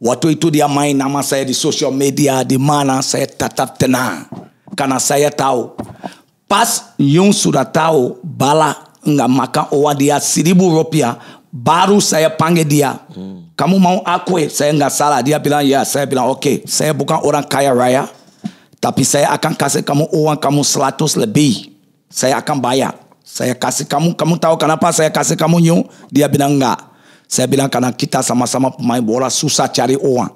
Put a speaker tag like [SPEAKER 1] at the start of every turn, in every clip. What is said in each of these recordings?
[SPEAKER 1] Waktu itu dia main nama saya di sosial media di mana saya tetap tenang. Karena saya tahu pas Yung sudah tahu bala nggak makan uang dia seribu rupiah baru saya panggil dia. Hmm. Kamu mau aku? Saya nggak salah. Dia bilang ya. Saya bilang oke. Okay, saya bukan orang kaya raya, tapi saya akan kasih kamu uang kamu seratus lebih. Saya akan bayar. Saya kasih kamu. Kamu tahu kenapa saya kasih kamu Yung? Dia bilang enggak saya bilang karena kita sama-sama pemain bola susah cari uang.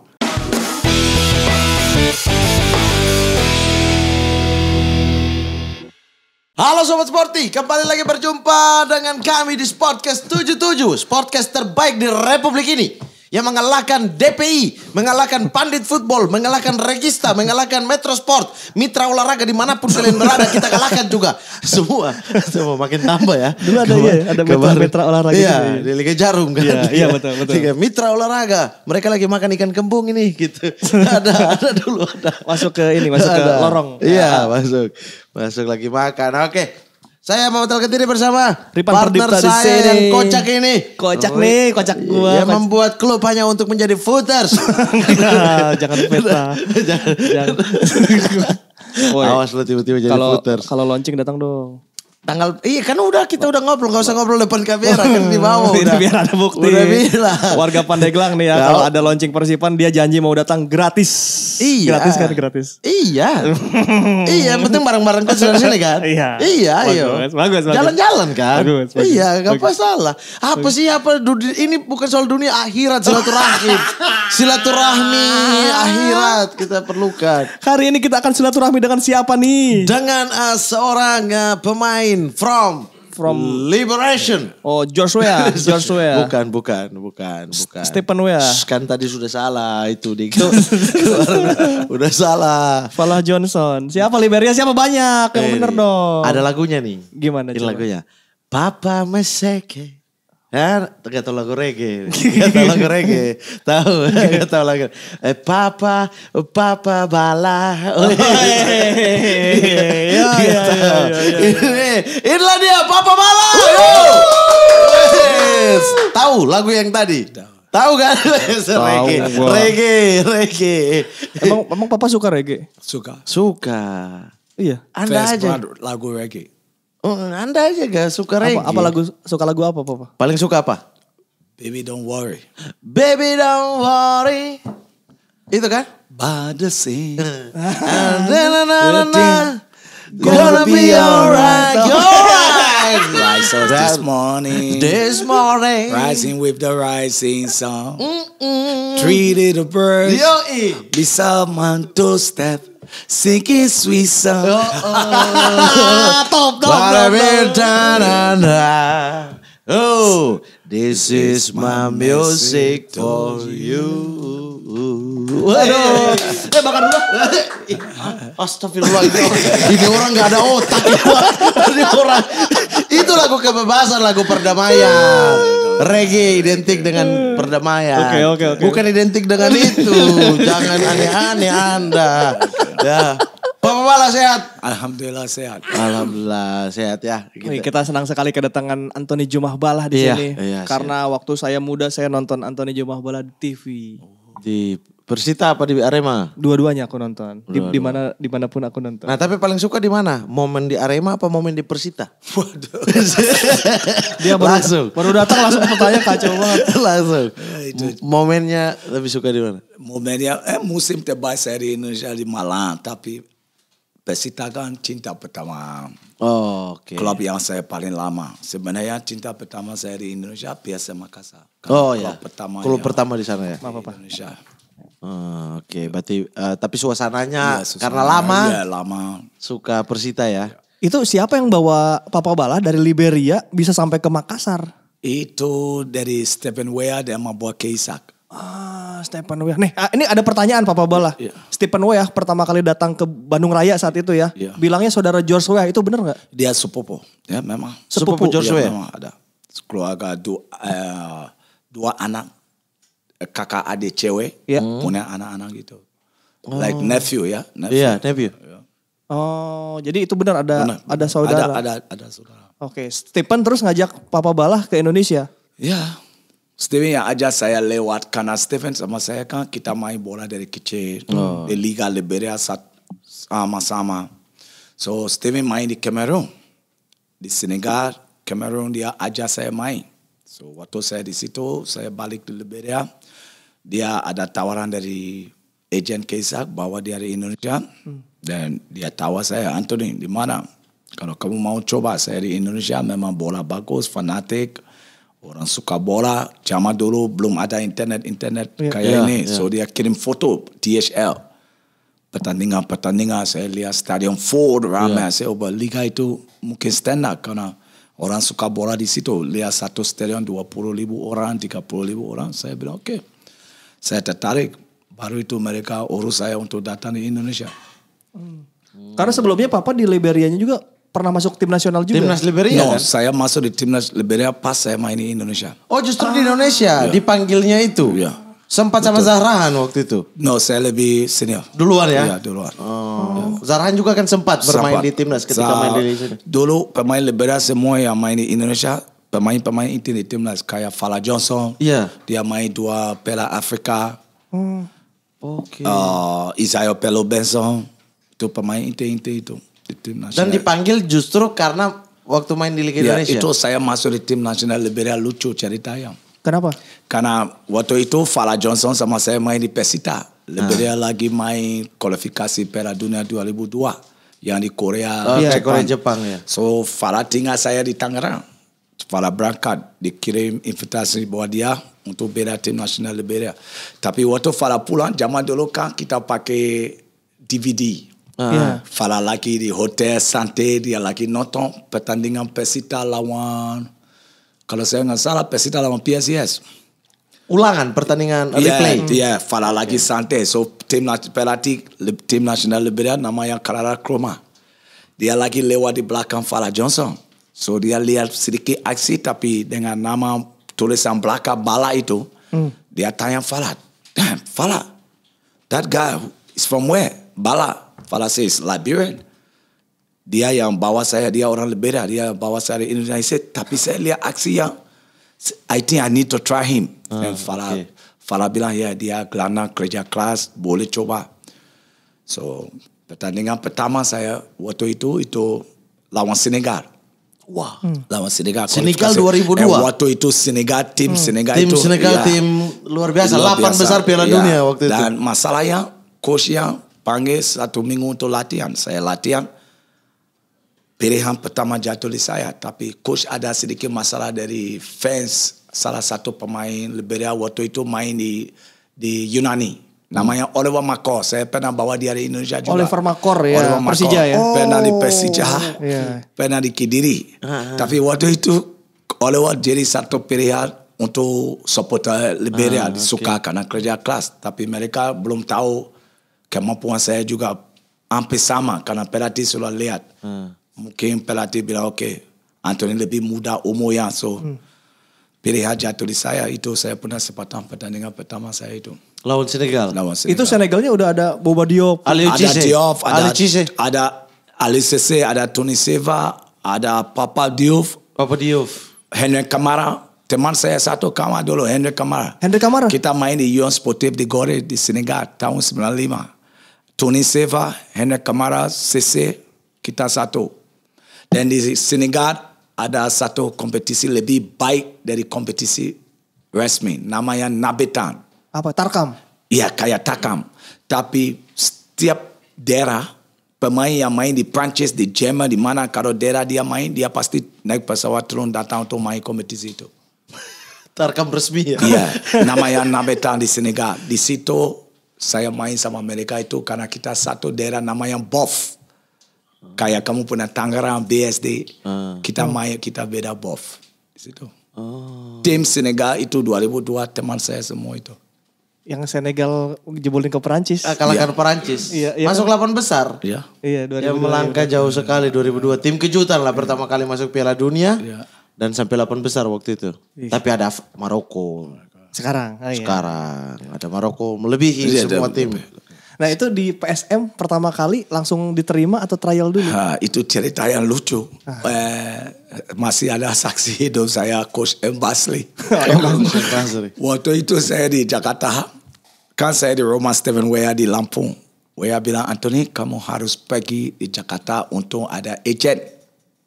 [SPEAKER 2] Halo Sobat Sporty, kembali lagi berjumpa dengan kami di Sportcast 77, Sportcast terbaik di Republik ini yang mengalahkan DPI, mengalahkan Pandit Football, mengalahkan Regista, mengalahkan Metro Sport, mitra olahraga dimanapun kalian berada kita kalahkan juga semua. Semua makin tambah ya. Dulu ada ya, ada mitra, mitra olahraga. Iya, iya, di Liga Jarum kan. Iya, iya betul iya. betul. Liga mitra olahraga, mereka lagi makan ikan kembung ini gitu. ada ada
[SPEAKER 3] dulu ada. Masuk ke ini, masuk ada. ke lorong. Iya, iya.
[SPEAKER 2] masuk. Masuk lagi makan. Oke. Saya Hotel Kediri bersama Ripan partner saya sini. yang kocak ini. Kocak oh, nih, iya. kocak gua. Yang kocak. membuat klub hanya untuk menjadi footers.
[SPEAKER 3] nah, jangan peta. jangan. jangan. Awas lo tiba-tiba jadi footers. Kalau launching datang dong
[SPEAKER 2] tanggal iya kan udah kita udah ngobrol nggak usah ngobrol depan kamera kan di bawah
[SPEAKER 3] udah biar ada bukti udah bilang warga Pandeglang nih ya kalau ada launching persipan dia janji mau datang gratis iya gratis kan gratis
[SPEAKER 2] iya iya penting bareng-bareng kan sini sini kan iya iya ayo bagus jalan-jalan kan bagus, bagus, iya nggak apa salah apa sih apa ini bukan soal dunia akhirat silaturahim, silaturahmi akhirat kita perlukan hari ini kita akan silaturahmi dengan siapa nih dengan uh, seorang uh, pemain mean from from liberation. Oh, Joshua Joshua Bukan, bukan, bukan, bukan. Stephen Weah. Kan tadi sudah
[SPEAKER 3] salah itu dik. udah, salah salah. Falah Johnson. Siapa Liberia? Siapa banyak? Yang eh, bener dong. Ada
[SPEAKER 2] lagunya nih. Gimana Ini coba? lagunya? Papa Meseke. Eh, gak tau lagu reggae. Gak tau lagu reggae. Tahu, gak lagu. Eh, papa, papa bala. Oh, iya, iya, iya. iya, iya, iya, iya, iya papa bala. Yes. Tahu lagu yang tadi? Tahu kan? reggae, reggae, reggae. Emang, emang papa suka reggae? Suka. Suka. Iya. Anda aja. Lagu reggae. Oh, Anda aja gak suka reggae. Apa, apa lagu suka lagu apa papa? Paling suka apa? Baby don't worry. Baby don't worry.
[SPEAKER 1] Itu kan? By the sea. And then another Gonna be alright. You're right. Rise up this morning. This morning. Rising with the rising sun. Mm -mm. Treated a bird. Yo, eh. Be someone to step. Siki Swisa. Oh, oh.
[SPEAKER 3] top, top,
[SPEAKER 1] top.
[SPEAKER 2] Oh, this is my music for you. Waduh. Eh bakar dulu. Astagfirullah ini orang nggak ada otak. Ini orang. Itu lagu kebebasan, lagu perdamaian. Reggae identik dengan perdamaian. Oke okay, oke okay, oke. Okay. Bukan identik dengan
[SPEAKER 3] itu. Jangan aneh-aneh Anda. Ya.
[SPEAKER 1] Pemala sehat?
[SPEAKER 3] Alhamdulillah sehat. Alhamdulillah sehat ya. Gitu. Kita senang sekali kedatangan Anthony Jumah Balah di iya, sini.
[SPEAKER 2] Iya, karena
[SPEAKER 3] sehat. waktu saya muda saya nonton Anthony Jumah Balah di TV.
[SPEAKER 2] Di Persita apa di Arema?
[SPEAKER 3] Dua-duanya aku nonton. Di, di mana dimanapun aku nonton.
[SPEAKER 2] Nah tapi paling suka di mana? Momen di Arema apa momen di Persita? Waduh. Dia baru, langsung.
[SPEAKER 1] Baru datang langsung bertanya kacau banget. langsung. Eh, momennya lebih suka di mana? Momennya eh musim terbaik seri Indonesia di Malang tapi Persita kan cinta pertama. Oh, oke. Okay. Klub yang saya paling lama. Sebenarnya cinta pertama saya di Indonesia biasa Makassar. oh, ya. klub iya. Pertama klub pertama di sana ya. Pak. Indonesia.
[SPEAKER 2] Ah, oke, okay. berarti uh, tapi suasananya ya, karena lama, ya, lama
[SPEAKER 1] suka Persita ya. Iya.
[SPEAKER 3] Itu siapa yang bawa Papa Bala dari Liberia bisa sampai ke Makassar?
[SPEAKER 1] Itu dari Stephen Weah dan Mabua Keisak.
[SPEAKER 3] Ah, Stephen Weah. Nih, ah, ini ada pertanyaan Papa Bala. Ya. Stephen Weah pertama kali datang ke Bandung Raya saat itu ya. ya. Bilangnya saudara George Weah, itu benar nggak? Dia
[SPEAKER 1] sepupu, ya memang. Sepupu, sepupu George ya, Weah. ada. Keluarga dua, uh, eh, dua anak kakak adik cewek yeah. Hmm. punya anak-anak gitu. Oh. Like nephew ya, nephew. Yeah, nephew. Yeah.
[SPEAKER 3] Oh, jadi itu benar ada benar. ada saudara. Ada ada ada saudara. Oke, okay. Stephen terus ngajak Papa Balah ke Indonesia.
[SPEAKER 1] Ya. Yeah. Stephen yang ajak saya lewat karena Stephen sama saya kan kita main bola dari kecil oh. di Liga Liberia sama-sama. So Stephen main di Cameroon, di Senegal, Cameroon dia aja saya main. So waktu saya di situ, saya balik di Liberia. Dia ada tawaran dari agent Kesak bahwa dia dari Indonesia. Hmm. Dan dia tawar saya, Anthony di mana? Kalau kamu mau coba, saya di Indonesia memang bola bagus, fanatik. Orang suka bola, zaman dulu belum ada internet-internet yeah. kayak yeah, ini. Yeah. So dia kirim foto DHL pertandingan-pertandingan saya lihat stadion Ford ramai yeah. saya ubah liga itu mungkin stand up karena Orang suka bola di situ, lihat satu stadion puluh ribu orang, tiga puluh ribu orang. Saya bilang oke, okay. saya tertarik.
[SPEAKER 3] Baru itu mereka urus saya untuk datang di Indonesia. Hmm. Hmm. Karena sebelumnya Papa di Liberianya juga pernah masuk tim nasional juga. Ya? Timnas Liberia no, kan?
[SPEAKER 1] saya masuk di timnas Liberia pas saya main di Indonesia. Oh justru ah. di
[SPEAKER 3] Indonesia yeah.
[SPEAKER 1] dipanggilnya itu? Iya. Sempat Betul. sama Zahrahan waktu itu? No, saya lebih senior. Duluan ya? Iya, duluan. Oh.
[SPEAKER 2] Zahrahan juga kan sempat, sempat. bermain di timnas ketika Zah main di Indonesia?
[SPEAKER 1] Dulu pemain liberal semua yang main di Indonesia, pemain-pemain inti di timnas. Kayak Fala Johnson, yeah. dia main dua Pela Afrika. Hmm. Oke. Okay. Uh, eh, Isaiah Pelo Benson, itu pemain inti-inti itu di
[SPEAKER 3] timnas. Dan iya.
[SPEAKER 1] dipanggil justru karena waktu main di Liga ya, Indonesia? itu saya masuk di tim nasional liberal lucu ceritanya. Kenapa? Karena waktu itu Fala Johnson sama saya main di Persita. Lebih ah. lagi main kualifikasi Piala Dunia 2002 yang di Korea. Oh, Jepang. Korea Jepang ya. So Fala tinggal saya di Tangerang. Fala berangkat dikirim invitasi buat dia untuk beda tim nasional Liberia. Tapi waktu Fala pulang zaman dulu kan kita pakai DVD. Ah. Yeah. Ya. Fala lagi di hotel santai dia lagi nonton pertandingan pesita lawan kalau saya nggak salah Persita lawan PSIS. Ulangan pertandingan yeah, replay. Iya, yeah, Fala lagi yeah. santai. So tim pelatih tim nasional Liberia namanya Karara Kroma. Dia lagi lewat di belakang Fala Johnson. So dia lihat sedikit aksi tapi dengan nama tulisan belakang bala itu. Mm. Dia tanya Fala, damn Fala, that guy is from where? Bala. Fala says Liberian dia yang bawa saya, dia orang berbeda, dia yang bawa saya di Indonesia. Tapi saya lihat aksi yang I think I need to try him. Ah, para Fala, okay. Fala bilang, ya dia kelana kerja keras, boleh coba. So, pertandingan pertama saya waktu itu, itu lawan Senegal. Wah, hmm. lawan Senegal. Senegal 2002. Eh, waktu itu Senegal, tim hmm. Senegal tim Senegal, ya, tim
[SPEAKER 2] luar biasa. Delapan besar Piala ya. Dunia waktu Dan itu. Dan
[SPEAKER 1] masalahnya, coach yang panggil satu minggu untuk latihan. Saya latihan pilihan pertama jatuh di saya. Tapi coach ada sedikit masalah dari fans salah satu pemain Liberia waktu itu main di di Yunani. Namanya hmm. Oliver Makor. Saya pernah bawa dia dari Indonesia juga. Oliver
[SPEAKER 3] Makor ya, Oliver Makor. Persija ya. Oh. Pernah di Persija, yeah. Oh, iya.
[SPEAKER 1] pernah di Kediri. Uh -huh. Tapi waktu itu Oliver jadi satu pilihan untuk supporter Liberia ah, disuka okay. karena kerja kelas. tapi mereka belum tahu kemampuan saya juga hampir sama karena pelatih sudah lihat hmm. Mungkin pelatih bila okay antoni lebih muda umur ya so hmm. pilih aja tulis saya itu saya pernah sepatah pertandingan pertama saya itu
[SPEAKER 3] lawan Senegal lawan Senegal itu Senegalnya udah ada Boba Diop Ali ada Diop ada Ali
[SPEAKER 1] Cisse. ada Ali Cisse ada Tony Seva ada Papa Diop Papa Diop Henry Kamara teman saya satu kamar dulu Henry Kamara Henry Kamara kita main di Union Sportif di Gore di Senegal tahun 95 Tony Seva Henry Kamara Cisse kita satu dan di Senegal ada satu kompetisi lebih baik dari kompetisi resmi. Namanya Nabetan.
[SPEAKER 3] Apa? Tarkam?
[SPEAKER 1] Iya, kayak Tarkam. Tapi setiap daerah pemain yang main di Prancis, di Jerman, di mana kalau daerah dia main, dia pasti naik pesawat turun datang untuk main kompetisi itu. Tarkam resmi ya? Iya, namanya Nabetan di Senegal. Di situ saya main sama mereka itu karena kita satu daerah namanya BOF. Ah. Kayak kamu punya Tangerang BSD, uh.
[SPEAKER 3] Ah. kita ah.
[SPEAKER 1] main kita beda buff di Oh. Tim Senegal itu 2002 teman saya semua itu.
[SPEAKER 3] Yang Senegal jebolin ke Perancis. Ah, kalahkan yeah. Iya. Perancis. yeah, yeah. Masuk lapan besar. Iya. Yeah. yeah, Yang melangkah
[SPEAKER 2] jauh sekali 2002. Tim kejutan lah pertama kali masuk Piala Dunia. Yeah. Dan sampai lapan besar waktu itu. Iya. Tapi ada Maroko. Sekarang. Oh, iya. Sekarang ada Maroko melebihi
[SPEAKER 3] yeah, semua tim. Nah itu di PSM pertama kali langsung diterima atau trial dulu?
[SPEAKER 1] Ha, itu cerita yang lucu. Ah. Eh, masih ada saksi hidup saya Coach M. Basli. Oh, Waktu itu saya di Jakarta. Kan saya di rumah Stephen Weah di Lampung. Weah bilang, Anthony kamu harus pergi di Jakarta untuk ada agent.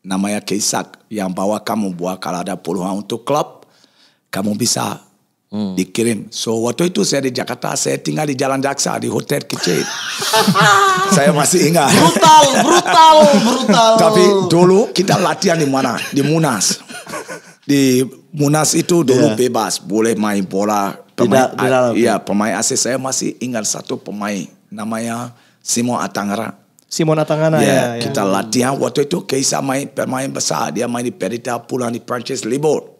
[SPEAKER 1] Namanya Keisak yang bawa kamu buat kalau ada puluhan untuk klub. Kamu bisa Hmm. Dikirim. So waktu itu saya di Jakarta, saya tinggal di Jalan Jaksa di hotel kecil.
[SPEAKER 2] saya masih ingat. Brutal, brutal,
[SPEAKER 1] brutal. Tapi dulu kita latihan di mana? Di Munas. Di Munas itu dulu yeah. bebas, boleh main bola. Pemain, di Iya, pemain asis saya masih ingat satu pemain namanya Simon Atangara.
[SPEAKER 3] Simon Atangana yeah, ya, ya. Kita
[SPEAKER 1] ya. latihan waktu itu Keisa main pemain besar, dia main di Perita, pulang di Prancis, Libor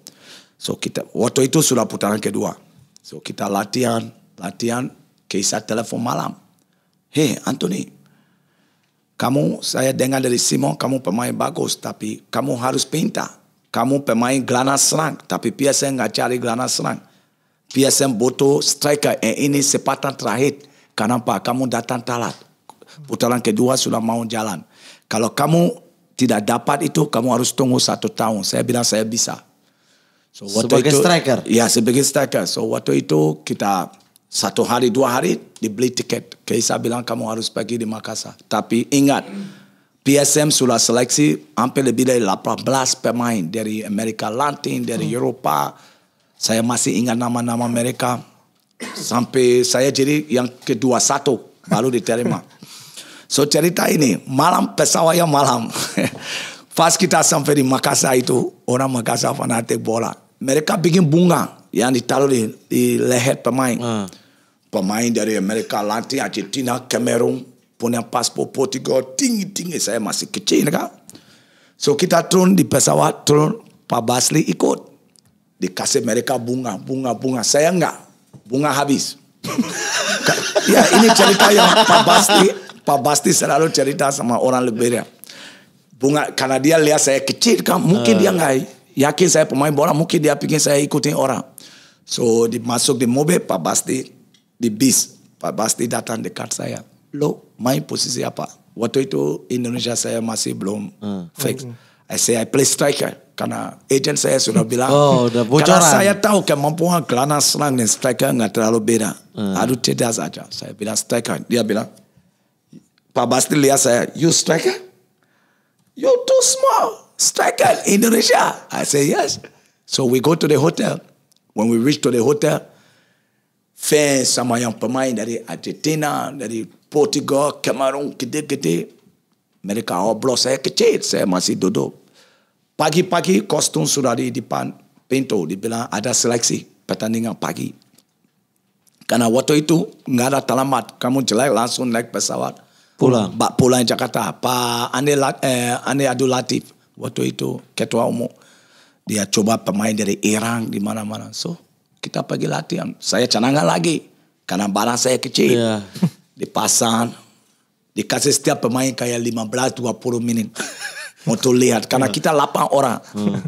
[SPEAKER 1] So kita waktu itu sudah putaran kedua. So kita latihan, latihan kisah telepon malam. Hei Anthony, kamu saya dengar dari Simon kamu pemain bagus tapi kamu harus pintar. Kamu pemain gelandang serang tapi PSM nggak cari gelandang serang. PSM butuh striker yang eh, ini sepatan terakhir. Kenapa? Kamu datang telat. Putaran kedua sudah mau jalan. Kalau kamu tidak dapat itu, kamu harus tunggu satu tahun. Saya bilang saya bisa. So, waktu sebagai itu, striker? Ya, sebagai striker. So, waktu itu kita satu hari, dua hari dibeli tiket. Kaisa bilang kamu harus pergi di Makassar. Tapi ingat, PSM sudah seleksi hampir lebih dari 18 pemain dari Amerika Latin, dari hmm. Eropa. Saya masih ingat nama-nama mereka. Sampai saya jadi yang kedua satu baru diterima. So cerita ini malam pesawatnya malam. Pas kita sampai di Makassar itu orang Makassar fanatik bola mereka bikin bunga yang ditaruh di, di leher pemain. Hmm. Pemain dari Amerika Latin, Argentina, Kamerun punya paspor Portugal tinggi-tinggi. Saya masih kecil kan. So kita turun di pesawat, turun Pak Basli ikut. Dikasih mereka bunga, bunga, bunga. Saya enggak. Bunga habis. ya ini cerita yang Pak Basli, Pak Basli selalu cerita sama orang Liberia. Bunga, karena dia lihat saya kecil kan, mungkin uh. dia enggak yakin saya pemain bola mungkin dia pikir saya ikutin orang. So dimasuk di mobil Pak Basti di bis Pak Basti datang dekat saya. Lo main posisi apa? Waktu itu Indonesia saya masih belum uh. fix. I say I play striker karena agent saya sudah hmm. bilang. Oh, udah bocoran. Karena saya tahu kemampuan kelana serang dan striker nggak terlalu beda. Uh. Hmm. Aduh tidak saja. Saya bilang striker. Dia bilang Pak Basti lihat saya, you striker? You too small. Striker Indonesia. I say, yes. So we go to the hotel. When we reach to the hotel, fans sama yang pemain dari Argentina, dari Portugal, Cameroon, gede-gede. Mereka obrol saya kecil, saya masih duduk. Pagi-pagi kostum sudah di depan pintu, dibilang ada seleksi pertandingan pagi. Karena waktu itu nggak ada talamat, kamu jelek langsung naik pesawat. Pulang. Mbak pulang Jakarta. Pak Ane, eh, Ane Abdul Latif waktu itu ketua umum dia coba pemain dari Iran di mana-mana so kita pergi latihan saya canangan lagi karena barang saya kecil yeah. dipasang dikasih setiap pemain kayak 15-20 menit untuk lihat karena yeah. kita 8 orang hmm.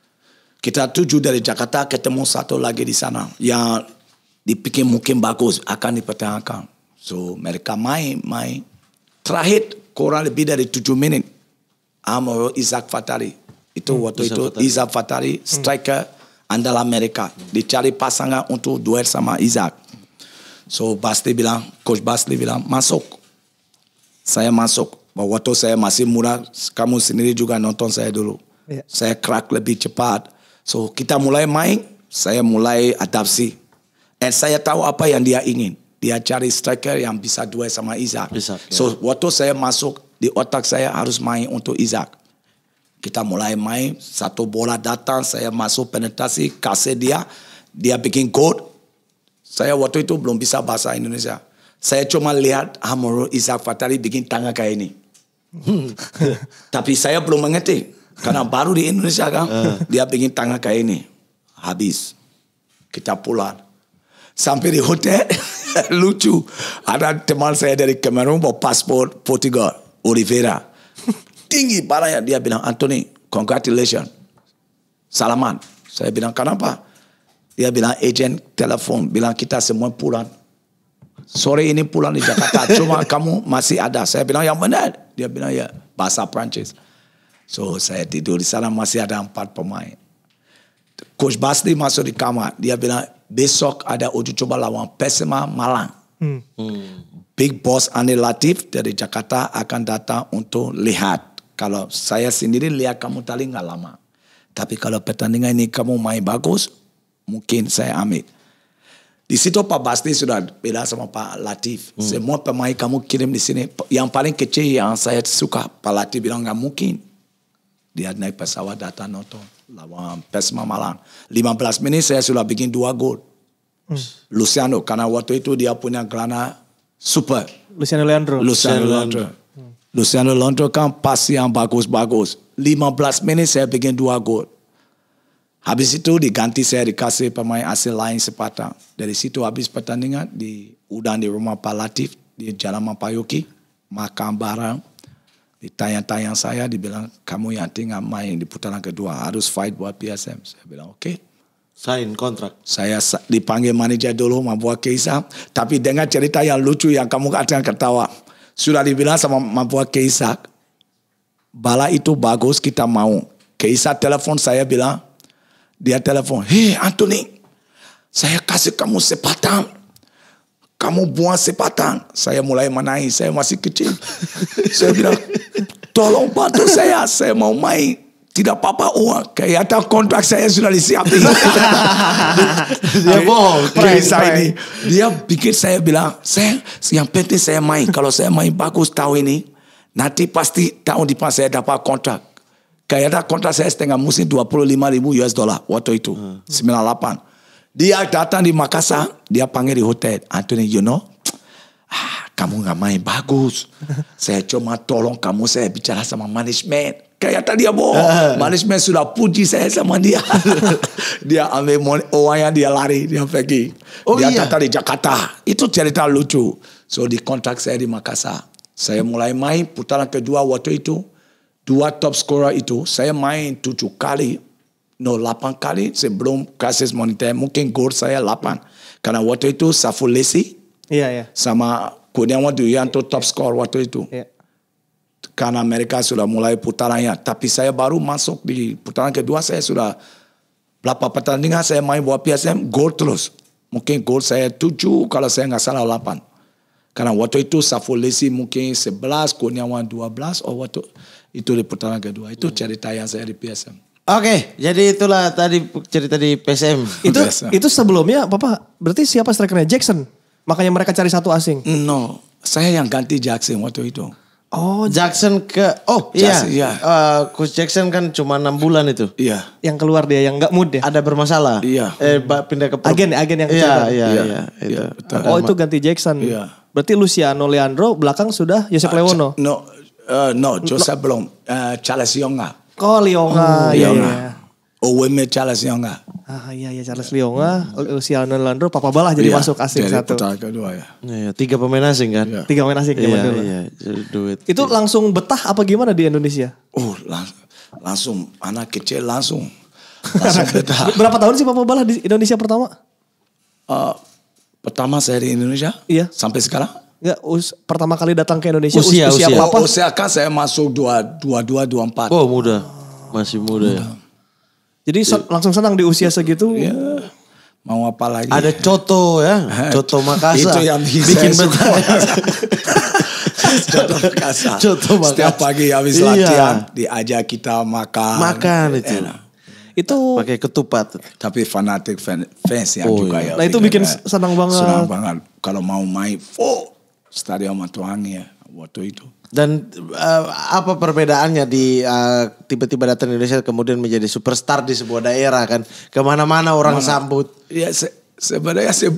[SPEAKER 1] kita tuju dari Jakarta ketemu satu lagi di sana yang dipikir mungkin bagus akan dipertahankan so mereka main main terakhir kurang lebih dari 7 menit Amaro Isaac Fatari. Itu hmm, waktu itu Fattari. Isaac Fatari hmm. striker hmm. andal Amerika. Dicari pasangan untuk duel sama Isaac. So Basti bilang, Coach Basti bilang, masuk. Saya masuk. Waktu saya masih muda, kamu sendiri juga nonton saya dulu. Yeah. Saya crack lebih cepat. So kita mulai main, saya mulai adaptasi. Dan saya tahu apa yang dia ingin. Dia cari striker yang bisa duel sama Isaac. Bisa. yeah. So waktu saya masuk, di otak saya harus main untuk Izak. Kita mulai main, satu bola datang, saya masuk penetrasi, kasih dia, dia bikin gol. Saya waktu itu belum bisa bahasa Indonesia. Saya cuma lihat Amoro Izak Fatali bikin tangga kayak ini. Tapi saya belum mengerti. Karena baru di Indonesia kan. Eh. dia bikin tangga kayak ini. Habis. Kita pulang. Sampai di hotel. lucu. Ada teman saya dari Kamerun bawa paspor Portugal. Oliveira. Tinggi ya Dia bilang, Anthony, congratulations. Salaman. Saya bilang, kenapa? Dia bilang, agent telepon. Bilang, kita semua pulang. Sore ini pulang di Jakarta. Cuma kamu masih ada. Saya bilang, yang benar. Dia bilang, ya. Bahasa Prancis. So, saya tidur di sana masih ada empat pemain. Coach Basti masuk di kamar. Dia bilang, besok ada uji coba lawan Pesema Malang. Hmm.
[SPEAKER 2] hmm.
[SPEAKER 1] Big Boss Anil Latif dari Jakarta akan datang untuk lihat. Kalau saya sendiri lihat kamu tadi nggak lama. Tapi kalau pertandingan ini kamu main bagus, mungkin saya ambil. Di situ Pak Basti sudah beda sama Pak Latif. Hmm. Semua pemain kamu kirim di sini. Yang paling kecil yang saya suka, Pak Latif bilang nggak mungkin. Dia naik pesawat datang nonton lawan Pesma Malang. 15 menit saya sudah bikin dua gol. Hmm. Luciano, karena waktu itu dia punya granat super.
[SPEAKER 3] Luciano Leandro. Luciano Leandro.
[SPEAKER 1] Hmm. Luciano Leandro kan pas yang bagus-bagus. 15 menit saya bikin dua gol. Habis itu diganti saya dikasih pemain asli lain sepatang. Dari situ habis pertandingan di udang di rumah Pak Latif di Jalan Mampayuki. Makan barang. ditanya tayang saya dibilang kamu yang tinggal main di putaran kedua harus fight buat PSM. Saya bilang oke. Okay. Sign kontrak. Saya dipanggil manajer dulu Mabua Keisa. Tapi dengan cerita yang lucu yang kamu akan ketawa. Sudah dibilang sama Mampua Keisa. Bala itu bagus kita mau. Keisa telepon saya bilang. Dia telepon. Hei Anthony. Saya kasih kamu sepatang. Kamu buang sepatang. Saya mulai menangis. Saya masih kecil. saya bilang. Tolong bantu saya. Saya mau main tidak apa-apa uang. Oh, kayak ada kontrak saya sudah disiapin.
[SPEAKER 3] dia bohong. Kisah ini.
[SPEAKER 1] Dia pikir saya bilang, saya yang penting saya main. Kalau saya main bagus tahun ini, nanti pasti tahun depan saya dapat kontrak. kayak ada kontrak saya setengah musim 25 ribu US dollar waktu itu. Hmm. 98. Dia datang di Makassar, dia panggil di hotel. Anthony, you know, ah, kamu nggak main bagus. saya cuma tolong kamu, saya bicara sama manajemen kayak tadi ya bohong. Management sudah puji saya sama dia. dia ambil uangnya dia lari dia pergi. Oh, dia iya. datang di Jakarta. Itu cerita lucu. So di kontrak saya di Makassar. Saya mulai main putaran kedua waktu itu. Dua top scorer itu. Saya main tujuh kali. No, delapan kali sebelum krisis monitor Mungkin gol saya delapan. Karena waktu itu Safu Lesi. Iya, iya. Sama Kurniawan Duyanto top scorer waktu itu. Iya karena mereka sudah mulai putarannya. Tapi saya baru masuk di putaran kedua, saya sudah berapa pertandingan saya main buat PSM, gol terus. Mungkin gol saya tujuh, kalau saya nggak salah delapan. Karena waktu itu Safolesi mungkin sebelas, Kurniawan dua belas, oh waktu itu di putaran kedua. Itu cerita yang saya di PSM. Oke, jadi itulah tadi cerita
[SPEAKER 2] di PSM. Itu PSM. itu
[SPEAKER 3] sebelumnya Papa, berarti siapa strikernya Jackson? Makanya mereka cari satu asing. No, saya yang ganti Jackson waktu itu. Oh, Jackson ke Oh
[SPEAKER 1] Jackson,
[SPEAKER 2] iya. iya. Uh, Coach Jackson kan cuma enam bulan itu. Iya. Yang keluar dia yang nggak mood ya. Ada bermasalah. Iya. Eh pindah ke agen agen yang iya, kecil. Iya, iya, iya, iya, itu. betul. Oh, itu ganti Jackson.
[SPEAKER 3] Iya. Berarti Luciano Leandro belakang sudah Yosef uh, ah, Lewono. No, uh, no, Joseph belum.
[SPEAKER 1] Uh, Charles Yonga.
[SPEAKER 3] Oh, Leonga. Iya, oh, Iya,
[SPEAKER 1] Oh Oweme Charles Yonga.
[SPEAKER 3] Ah iya iya Charles Lionga, Luciano hmm. Landro, Papa Balah jadi iya, masuk asing jadi satu. kedua ya. Iya, tiga pemain asing kan? Iya. Tiga pemain asing iya, dulu.
[SPEAKER 2] Iya, duit.
[SPEAKER 3] Itu langsung betah apa gimana di Indonesia?
[SPEAKER 1] Oh, lang langsung anak kecil langsung.
[SPEAKER 3] Langsung betah. Berapa tahun sih Papa Balah di Indonesia pertama?
[SPEAKER 1] Uh, pertama saya di Indonesia? Iya. Sampai sekarang?
[SPEAKER 3] Enggak, us, pertama kali datang ke Indonesia usia, usia, usia. usia. Oh,
[SPEAKER 1] usia kan saya masuk dua
[SPEAKER 3] dua
[SPEAKER 1] dua empat. Oh muda, masih muda, ya? muda. ya.
[SPEAKER 3] Jadi so, langsung senang di usia segitu. Ya, mau apa lagi? Ada
[SPEAKER 2] coto ya, coto Makassar. Itu yang bikin betah.
[SPEAKER 1] coto Makassar. Coto Makassar. Setiap pagi habis iya. latihan diajak kita makan. Makan itu. Enak. Itu pakai ketupat. Tapi fanatik fans yang oh, juga iya. ya. Nah itu bikin ya. senang banget. Senang banget kalau mau main. Oh, Stadion Matuangi ya waktu itu. Dan uh, apa perbedaannya
[SPEAKER 2] di tiba eh, tiba-tiba datang Indonesia kemudian menjadi superstar di sebuah daerah kan? Kemana-mana orang Mana,
[SPEAKER 1] sambut. Ya se sebenarnya se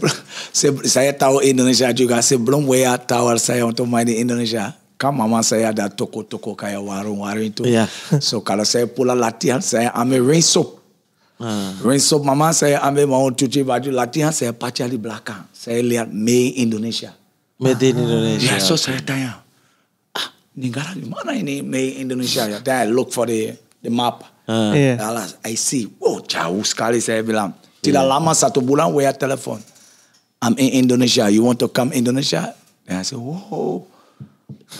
[SPEAKER 1] se saya tahu Indonesia juga sebelum WA tawar saya untuk main di Indonesia. Kan mama saya ada toko-toko kayak warung-warung itu. Yeah. so kalau saya pulang latihan saya ambil rain soap. Ah. Rain soap mama saya ambil mau cuci baju latihan saya pacar di belakang. Saya lihat main Indonesia.
[SPEAKER 2] Made in Indonesia. Ya, so saya
[SPEAKER 1] tanya, ah, negara mana ini Made Indonesia ya? Then I look for the the map. Uh. Yeah. Alas, I see. Wow, jauh sekali saya bilang. Tidak yeah. lama satu bulan, we telepon. I'm in Indonesia. You want to come Indonesia? Then I say, whoa.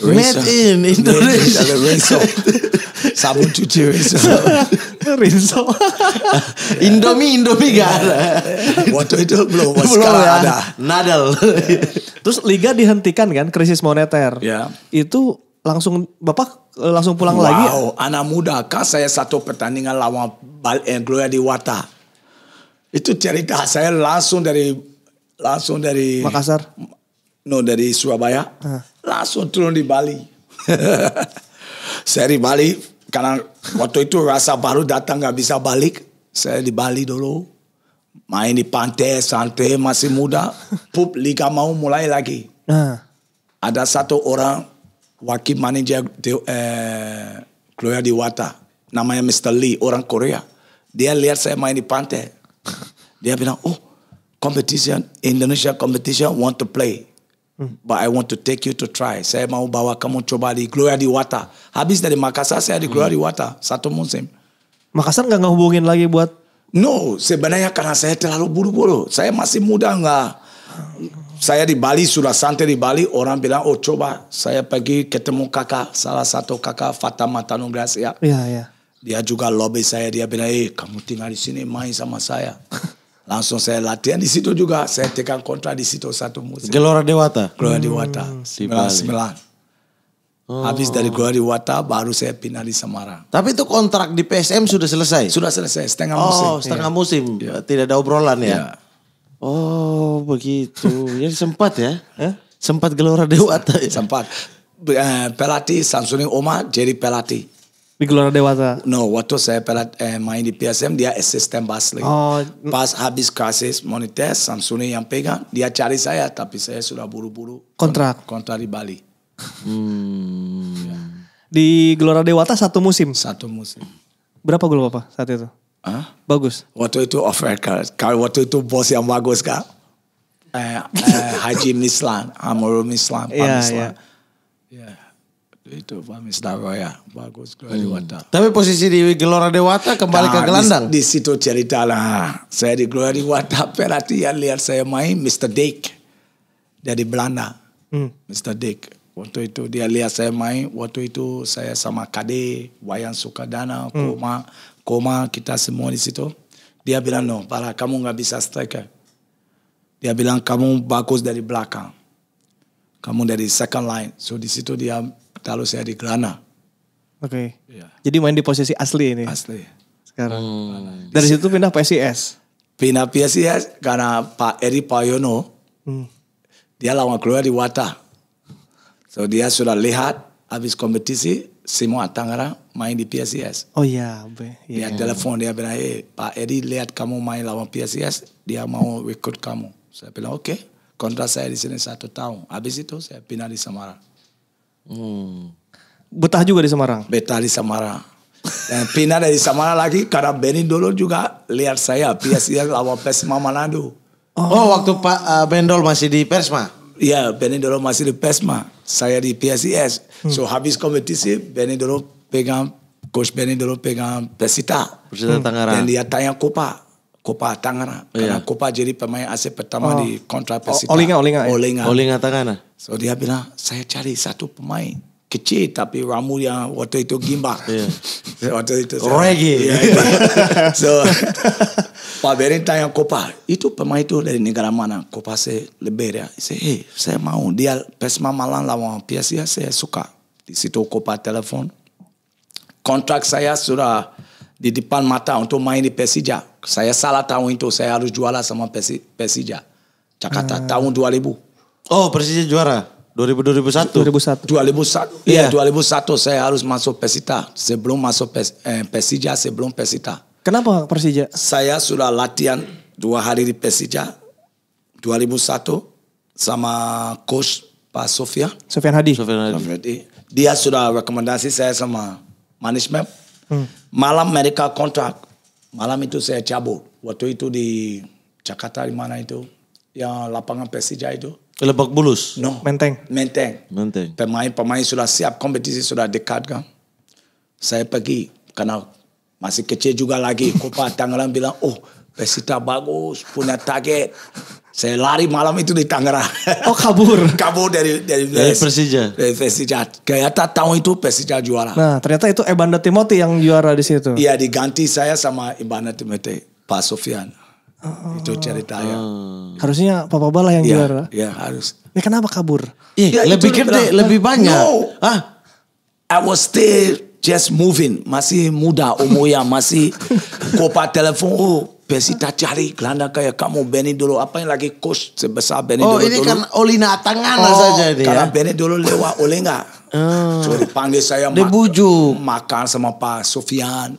[SPEAKER 1] Made in Indonesia. Made in Indonesia. Sabun cuci rinso.
[SPEAKER 2] rinso. Indomie,
[SPEAKER 3] Indomie gak ada.
[SPEAKER 1] Waktu itu belum, sekarang ya. ada.
[SPEAKER 3] Nadal. Terus liga dihentikan kan krisis moneter. Ya. Itu langsung Bapak eh, langsung pulang wow, lagi. Wow,
[SPEAKER 1] anak muda kan saya satu pertandingan lawan eh, di Wata. Itu cerita saya langsung dari langsung dari Makassar. No, dari Surabaya. Uh. Langsung turun di Bali. saya di Bali karena waktu itu rasa baru datang nggak bisa balik. Saya di Bali dulu main di pantai santai masih muda, pup liga mau mulai lagi. Uh. Ada satu orang wakil manajer di, eh, Gloria Diwata, namanya Mr. Lee, orang Korea. Dia lihat saya main di pantai. Dia bilang, oh competition, Indonesia competition want to play. Hmm. But I want to take you to try. Saya mau bawa kamu coba di Gloria Diwata. Habis dari Makassar saya di Gloria hmm. Diwata satu musim.
[SPEAKER 3] Makassar nggak ngehubungin lagi buat No, sebenarnya
[SPEAKER 1] karena saya terlalu buru-buru. Saya masih muda enggak. Saya di Bali sudah santai di Bali orang bilang oh coba saya pergi ketemu kakak salah satu kakak Fatama Tanum ya. Iya iya. Dia juga lobby saya dia bilang eh kamu tinggal di sini main sama saya. Langsung saya latihan di situ juga. Saya tekan kontra di situ satu musim.
[SPEAKER 2] Gelora Dewata.
[SPEAKER 1] Gelora Dewata. Hmm, 99. Oh. Habis dari Wata baru saya pindah di Semarang. Tapi itu kontrak di PSM sudah selesai? Sudah selesai, setengah oh, musim. Oh, setengah ya. musim. Ya. Tidak ada obrolan ya? ya. Oh, begitu. Jadi ya, sempat ya? Sempat gelora Dewata ya? Sempat. Eh, pelatih Samsudin Oma jadi pelatih. Di Gelora Dewata? No, waktu saya pelat, eh, main di PSM dia asisten lagi. Oh. Pas habis kasus monitor Samsuni yang pegang, dia cari saya tapi saya sudah buru-buru.
[SPEAKER 3] Kontrak? Kontrak di Bali. Hmm. Di Gelora Dewata satu musim? Satu musim. Berapa gol Bapak saat itu?
[SPEAKER 1] Hah? Bagus. Waktu itu offer Kalau Waktu itu bos yang bagus kak. Eh, eh, Haji Mislan, Amoru Mislan, Pak yeah, iya. Mislan. Yeah. Yeah itu Mislan Roya, oh bagus Gelora hmm. Dewata. Tapi posisi
[SPEAKER 2] di Gelora Dewata kembali nah, ke gelandang.
[SPEAKER 1] Di, di situ cerita lah. Saya di Gelora Dewata perhatian yang lihat saya main Mr. Dick dari Belanda. Hmm. Mr. Dick Waktu itu dia lihat saya main, waktu itu saya sama Kade, Wayan Sukadana, hmm. Koma, hmm. Koma kita semua di situ. Dia bilang, no, para kamu nggak bisa striker. Ya. Dia bilang, kamu bagus dari belakang. Kamu dari second line. So di situ dia taruh saya di Grana.
[SPEAKER 3] Oke. Okay. Iya. Yeah. Jadi main di posisi asli ini? Asli. Sekarang. Hmm. Dari situ pindah PSIS?
[SPEAKER 1] Pindah PSIS karena Pak Eri Payono, hmm. dia lawan keluar di Wata So dia sudah lihat habis kompetisi semua Tangerang main di PSIS.
[SPEAKER 3] Oh iya. Yeah. Dia telepon
[SPEAKER 1] dia bilang, hey, Pak Edi lihat kamu main lawan PSIS, dia mau record kamu. Saya bilang oke, okay. kontrak saya di sini satu tahun. Habis itu saya pindah di Semarang. Hmm.
[SPEAKER 3] Betah juga di Semarang?
[SPEAKER 1] Betah di Semarang. Dan pindah dari Semarang lagi karena Benny dulu juga lihat saya PSIS lawan Persma Manado. Oh. oh waktu Pak uh, Bendol masih di Persma? Yeah, Benidorm masih di PESMA, saya di PSIS. Hmm. So habis kompetisi Benidorm pegang coach Benidorm pegang pesita. Persita hmm. Tangerang. Dan dia tanya Kopa, Kopa Tangerang. Iya. Karena Kopa jadi pemain AC pertama oh. di kontra oh, pesita. Olinga, Olinga. Ya? Olinga. Olinga Tangerang. So dia bilang, saya cari satu pemain kecil tapi ramu yang waktu itu gimbal. Yeah. waktu itu reggae. Ya, ya. so Pak Berin tanya Kopa, itu pemain itu dari negara mana? Kopa saya Liberia. Saya, hey, eh, saya mau. Dia Pesma Malang lawan Piasia saya suka. Di situ Kopa telepon. Kontrak saya sudah di depan mata untuk main di Persija. Saya salah tahun itu, saya harus jualan sama Persi, Persija. Jakarta, hmm. tahun 2000. Oh, Persija juara? 2000 2001. 2001. 2001. Iya, yeah. 2001 saya harus masuk Persita. Sebelum masuk pes, eh, Persija, sebelum Persita. Kenapa Persija? Saya sudah latihan dua hari di Persija. 2001 sama coach Pak Sofia. Sofian Hadi. Sofian Hadi. Dia sudah rekomendasi saya sama manajemen. Hmm. Malam mereka kontrak. Malam itu saya cabut. Waktu itu di Jakarta di mana itu? Yang lapangan Persija itu
[SPEAKER 3] Lebak Bulus? no, Menteng. Menteng. Menteng.
[SPEAKER 1] Pemain-pemain sudah siap, kompetisi sudah dekat kan. Saya pergi karena masih kecil juga lagi. Kupa Tangerang bilang, oh pesita bagus, punya target. Saya lari malam itu di Tangerang. Oh kabur? kabur dari dari, dari Persija. Dari Persija. Ternyata tahun itu Persija juara.
[SPEAKER 3] Nah ternyata itu Ebanda Timoti yang juara di situ.
[SPEAKER 1] Iya diganti saya sama Ebanda Timoti, Pak Sofian. Oh. Itu cerita oh. Ah. yang
[SPEAKER 3] harusnya Papa Bala yang ya, juara.
[SPEAKER 1] Ya harus.
[SPEAKER 3] Ya kenapa kabur? Ya, ya, lebih gede, lebih banyak. No.
[SPEAKER 1] Ah, I was still just moving, masih muda umurnya, masih kopa telepon. Oh, Besita cari kelanda kayak kamu Benny dulu apa yang lagi coach sebesar Benny oh, dulu. Kan oh ini kan
[SPEAKER 2] Olina Tangana oh, saja dia. Karena ya? Benny
[SPEAKER 1] dulu lewat oleh nggak? Oh. Ah. So panggil saya mak buju. makan sama Pak Sofian.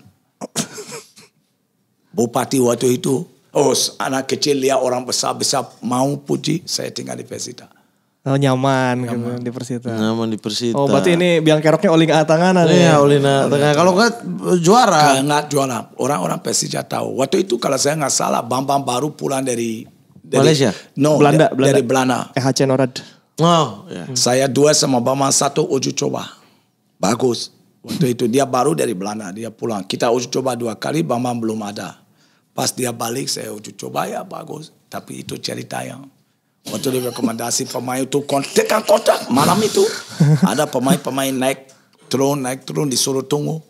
[SPEAKER 1] Bupati waktu itu Oh anak kecil lihat orang besar-besar mau puji, saya tinggal di Persita.
[SPEAKER 3] Oh nyaman, gitu, nyaman. Gitu, di Persita.
[SPEAKER 1] Nyaman di Persita. Oh berarti
[SPEAKER 3] ini biang keroknya oling tangan tanganan iya, ya? Iya
[SPEAKER 1] tanganan. Kalau enggak juara. Kalau enggak juara. Orang-orang Persija tahu. Waktu itu kalau saya nggak salah Bambang baru pulang dari,
[SPEAKER 3] dari Malaysia? No, Belanda, da, Belanda. dari Belanda. EHC Norad.
[SPEAKER 1] Oh, yeah. Hmm. Saya dua sama Bambang satu uji coba. Bagus. Waktu itu dia baru dari Belanda, dia pulang. Kita uji coba dua kali, Bambang belum ada. Pas dia balik saya uji coba ya bagus. Tapi itu cerita yang untuk rekomendasi pemain itu kontekan kontak malam itu. Ada pemain-pemain naik turun naik turun disuruh tunggu.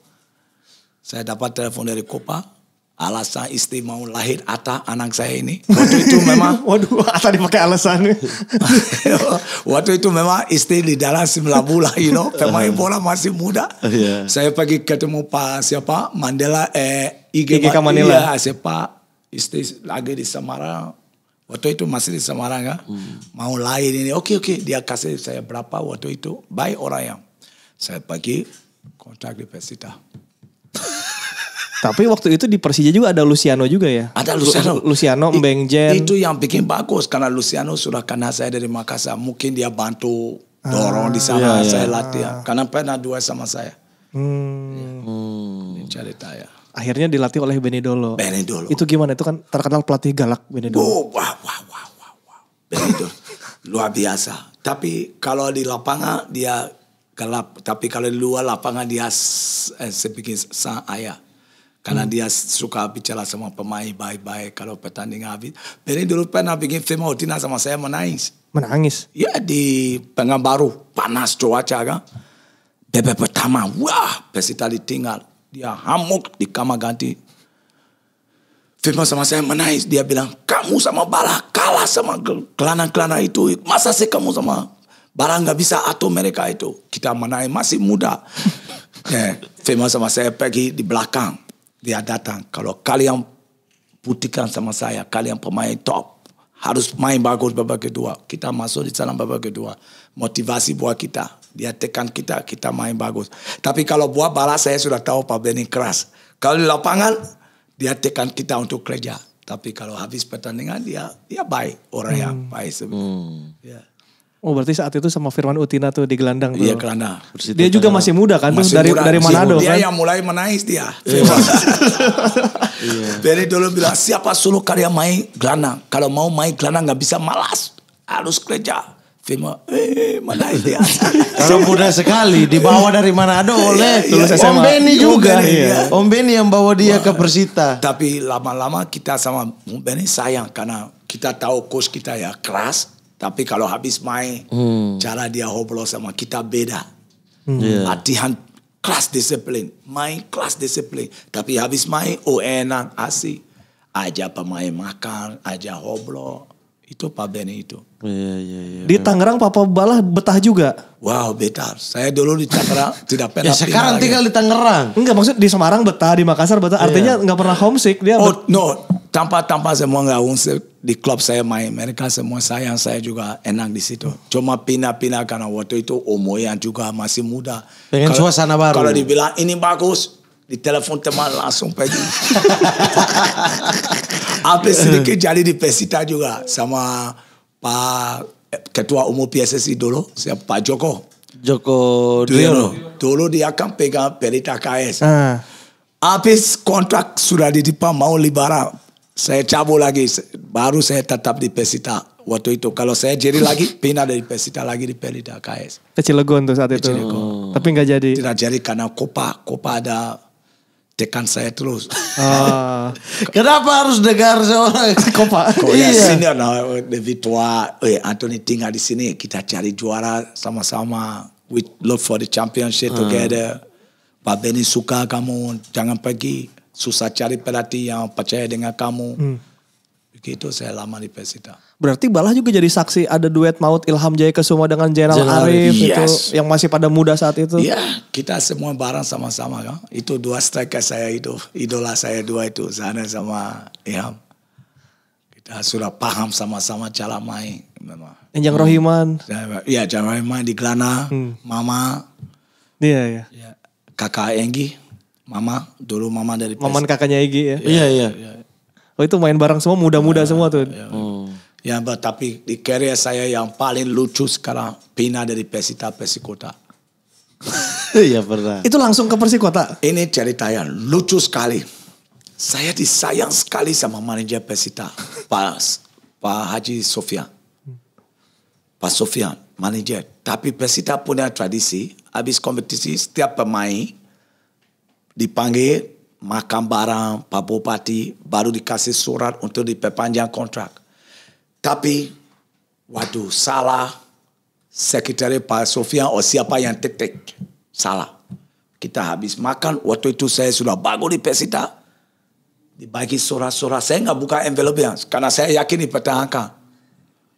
[SPEAKER 1] Saya dapat telepon dari Kopa alasan istri mau lahir Ata
[SPEAKER 3] anak saya ini. Waktu itu memang waduh Ata dipakai alasan.
[SPEAKER 1] waktu itu memang istri di dalam 9 bulan you know, pemain bola masih muda. yeah. Saya pergi ketemu Pak siapa Mandela eh IG, IG Manila. Iya, siapa istri lagi di Semarang. Waktu itu masih di Semarang kan. Hmm. Mau lahir ini. Oke oke dia kasih saya berapa waktu itu. Baik orang yang saya pergi kontak di Persita.
[SPEAKER 3] Tapi waktu itu di Persija juga ada Luciano juga ya. Ada Luciano.
[SPEAKER 1] Luciano Mbengjen. Itu yang bikin bagus karena Luciano sudah kenal saya dari Makassar. Mungkin dia bantu dorong ah, di sana iya, iya, saya latihan. Ah. Karena pernah dua sama saya. Hmm. hmm. Cerita ya. Akhirnya dilatih oleh Benedolo. Benedolo.
[SPEAKER 3] Itu gimana? Itu kan terkenal pelatih galak Benedolo.
[SPEAKER 1] Oh, wow, wow, wow, wow, wow. Benedolo. Luar biasa. Tapi kalau di lapangan dia gelap. Tapi kalau di luar lapangan dia eh, sebikin sang ayah. Karena hmm. dia suka bicara sama pemain baik-baik kalau pertandingan habis. Peri dulu pernah bikin film Otina sama saya menangis. Menangis? Ya di baru panas cuaca kan. Bebek pertama, wah pesi tadi tinggal. Dia hamuk di kamar ganti. Film sama saya menangis. Dia bilang, kamu sama Bala kalah sama kelana-kelana itu. Masa sih kamu sama Bala gak bisa atau mereka itu. Kita menangis masih muda. yeah. sama saya pergi di belakang dia datang kalau kalian putihkan sama saya kalian pemain top harus main bagus babak kedua kita masuk di sana babak kedua motivasi buat kita dia tekan kita kita main bagus tapi kalau buat balas saya sudah tahu Pak Benny keras kalau di lapangan dia tekan kita untuk kerja tapi kalau habis pertandingan dia dia baik orang hmm. yang baik sebenarnya hmm.
[SPEAKER 3] yeah. Oh berarti saat itu sama Firman Utina tuh di gelandang iya, tuh. Iya gelandang. Dia juga masih muda kan masih dari muda, dari Manado kan. Dia yang
[SPEAKER 1] mulai menangis dia. Iya. Iya. Jadi dulu bilang siapa suruh karya main gelandang. Kalau mau main gelandang nggak bisa malas. Harus kerja. Firman, eh menaik dia. Kalau
[SPEAKER 2] muda sekali dibawa dari Manado oleh iya, iya, Om Beni
[SPEAKER 3] juga. Om Benny iya.
[SPEAKER 1] Om Beni ya. yang bawa dia Wah. ke Persita. Tapi lama-lama kita sama Om Beni sayang karena kita tahu kos kita ya keras tapi kalau habis main, hmm. cara dia hoblo sama kita beda. Hmm. Ya. Yeah. Latihan kelas disiplin, main kelas disiplin. Tapi habis main, oh enak, asik. Aja pemain makan, aja hoblo. Itu Pak Benny itu.
[SPEAKER 3] Iya, iya, iya. Di Tangerang Papa Balah betah juga.
[SPEAKER 1] Wow, betah. Saya dulu di Tangerang tidak pernah. ya sekarang tinggal
[SPEAKER 3] lagi. di Tangerang. Enggak, maksud di Semarang betah, di Makassar betah. Iya. Artinya nggak pernah homesick dia. Oh,
[SPEAKER 1] no. Tanpa-tanpa semua nggak homesick. Di klub saya main, mereka semua sayang saya juga enak di situ. Cuma pindah-pindah karena waktu itu umur yang juga masih muda. Pengen kalo, suasana baru. Kalau dibilang ini bagus, di telepon teman langsung pergi. Apa sedikit jadi di pesita juga sama Pak Ketua Umum PSSI dulu, siapa Pak Joko. Joko Dulu. Dulu dia kan pegang Pelita KS. Ah. Habis kontrak sudah di Jepang mau libara Saya cabut lagi. Baru saya tetap di Pesita waktu itu. Kalau saya jadi lagi, pindah dari Pesita lagi di Pelita KS.
[SPEAKER 3] Kecil Cilegon tuh saat itu. Oh. Tapi nggak jadi. Tidak jadi karena Kopa. Kopa
[SPEAKER 1] ada tekan saya terus. Uh,
[SPEAKER 2] Kenapa harus dengar seorang Kopa? Kok di iya. sini
[SPEAKER 1] ya, nah, ada eh, Vitua, eh, Anthony tinggal di sini kita cari juara sama-sama. We look for the championship uh. together. Pak Benny suka kamu, jangan pergi. Susah cari pelatih yang percaya dengan kamu. Hmm. Begitu saya lama di Persita.
[SPEAKER 3] Berarti Balah juga jadi saksi ada duet maut Ilham Jaya Kesuma dengan Jenal Arif yes. itu yang masih pada muda saat itu. Iya,
[SPEAKER 1] kita semua bareng sama-sama kan. Itu dua striker saya itu, idola saya dua itu Zana sama Ilham. Kita sudah paham sama-sama cara main
[SPEAKER 3] memang. Yang hmm. Rohiman.
[SPEAKER 1] Iya, Jang Rohiman di Glana, hmm. Mama.
[SPEAKER 3] Iya, iya. Ya.
[SPEAKER 1] Kakak Enggi, Mama, dulu Mama dari Maman kakaknya Egi ya. Iya, iya.
[SPEAKER 3] Ya. Oh itu main bareng semua muda-muda ya, semua iya, tuh. Iya.
[SPEAKER 1] Hmm. Ya, tapi di karya saya yang paling lucu sekarang Pina dari Pesita Persikota. Iya pernah. Itu
[SPEAKER 3] langsung ke Persikota.
[SPEAKER 1] Ini cerita yang lucu sekali. Saya disayang sekali sama manajer Pesita, Pak Pak Haji Sofian. Pak Sofian, manajer. Tapi Pesita punya tradisi, habis kompetisi setiap pemain dipanggil makan barang Pak Bupati, baru dikasih surat untuk diperpanjang kontrak tapi, waduh salah. Sekretari Pak Sofian Oh siapa yang tek Salah. Kita habis makan, waktu itu saya sudah bangun di pesita. Dibagi surat-surat, saya nggak buka envelope yang Karena saya yakin di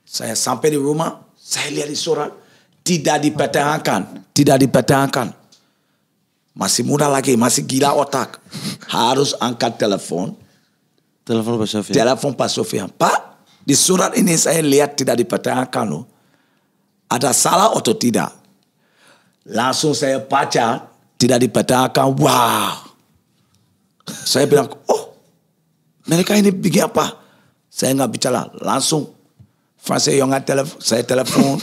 [SPEAKER 1] Saya sampai di rumah, saya lihat di surat. Tidak dipertahankan. Tidak dipertahankan. Masih muda lagi, masih gila otak. Harus angkat telepon. Telepon Pak Sofian. Telepon Pak Sofian. Pak, di surat ini saya lihat tidak dipertanyakan loh. Ada salah atau tidak. Langsung saya baca tidak dipertanyakan. Wow. Saya bilang, oh mereka ini bikin apa? Saya nggak bicara. Langsung Fase Yonga telepon, saya telepon.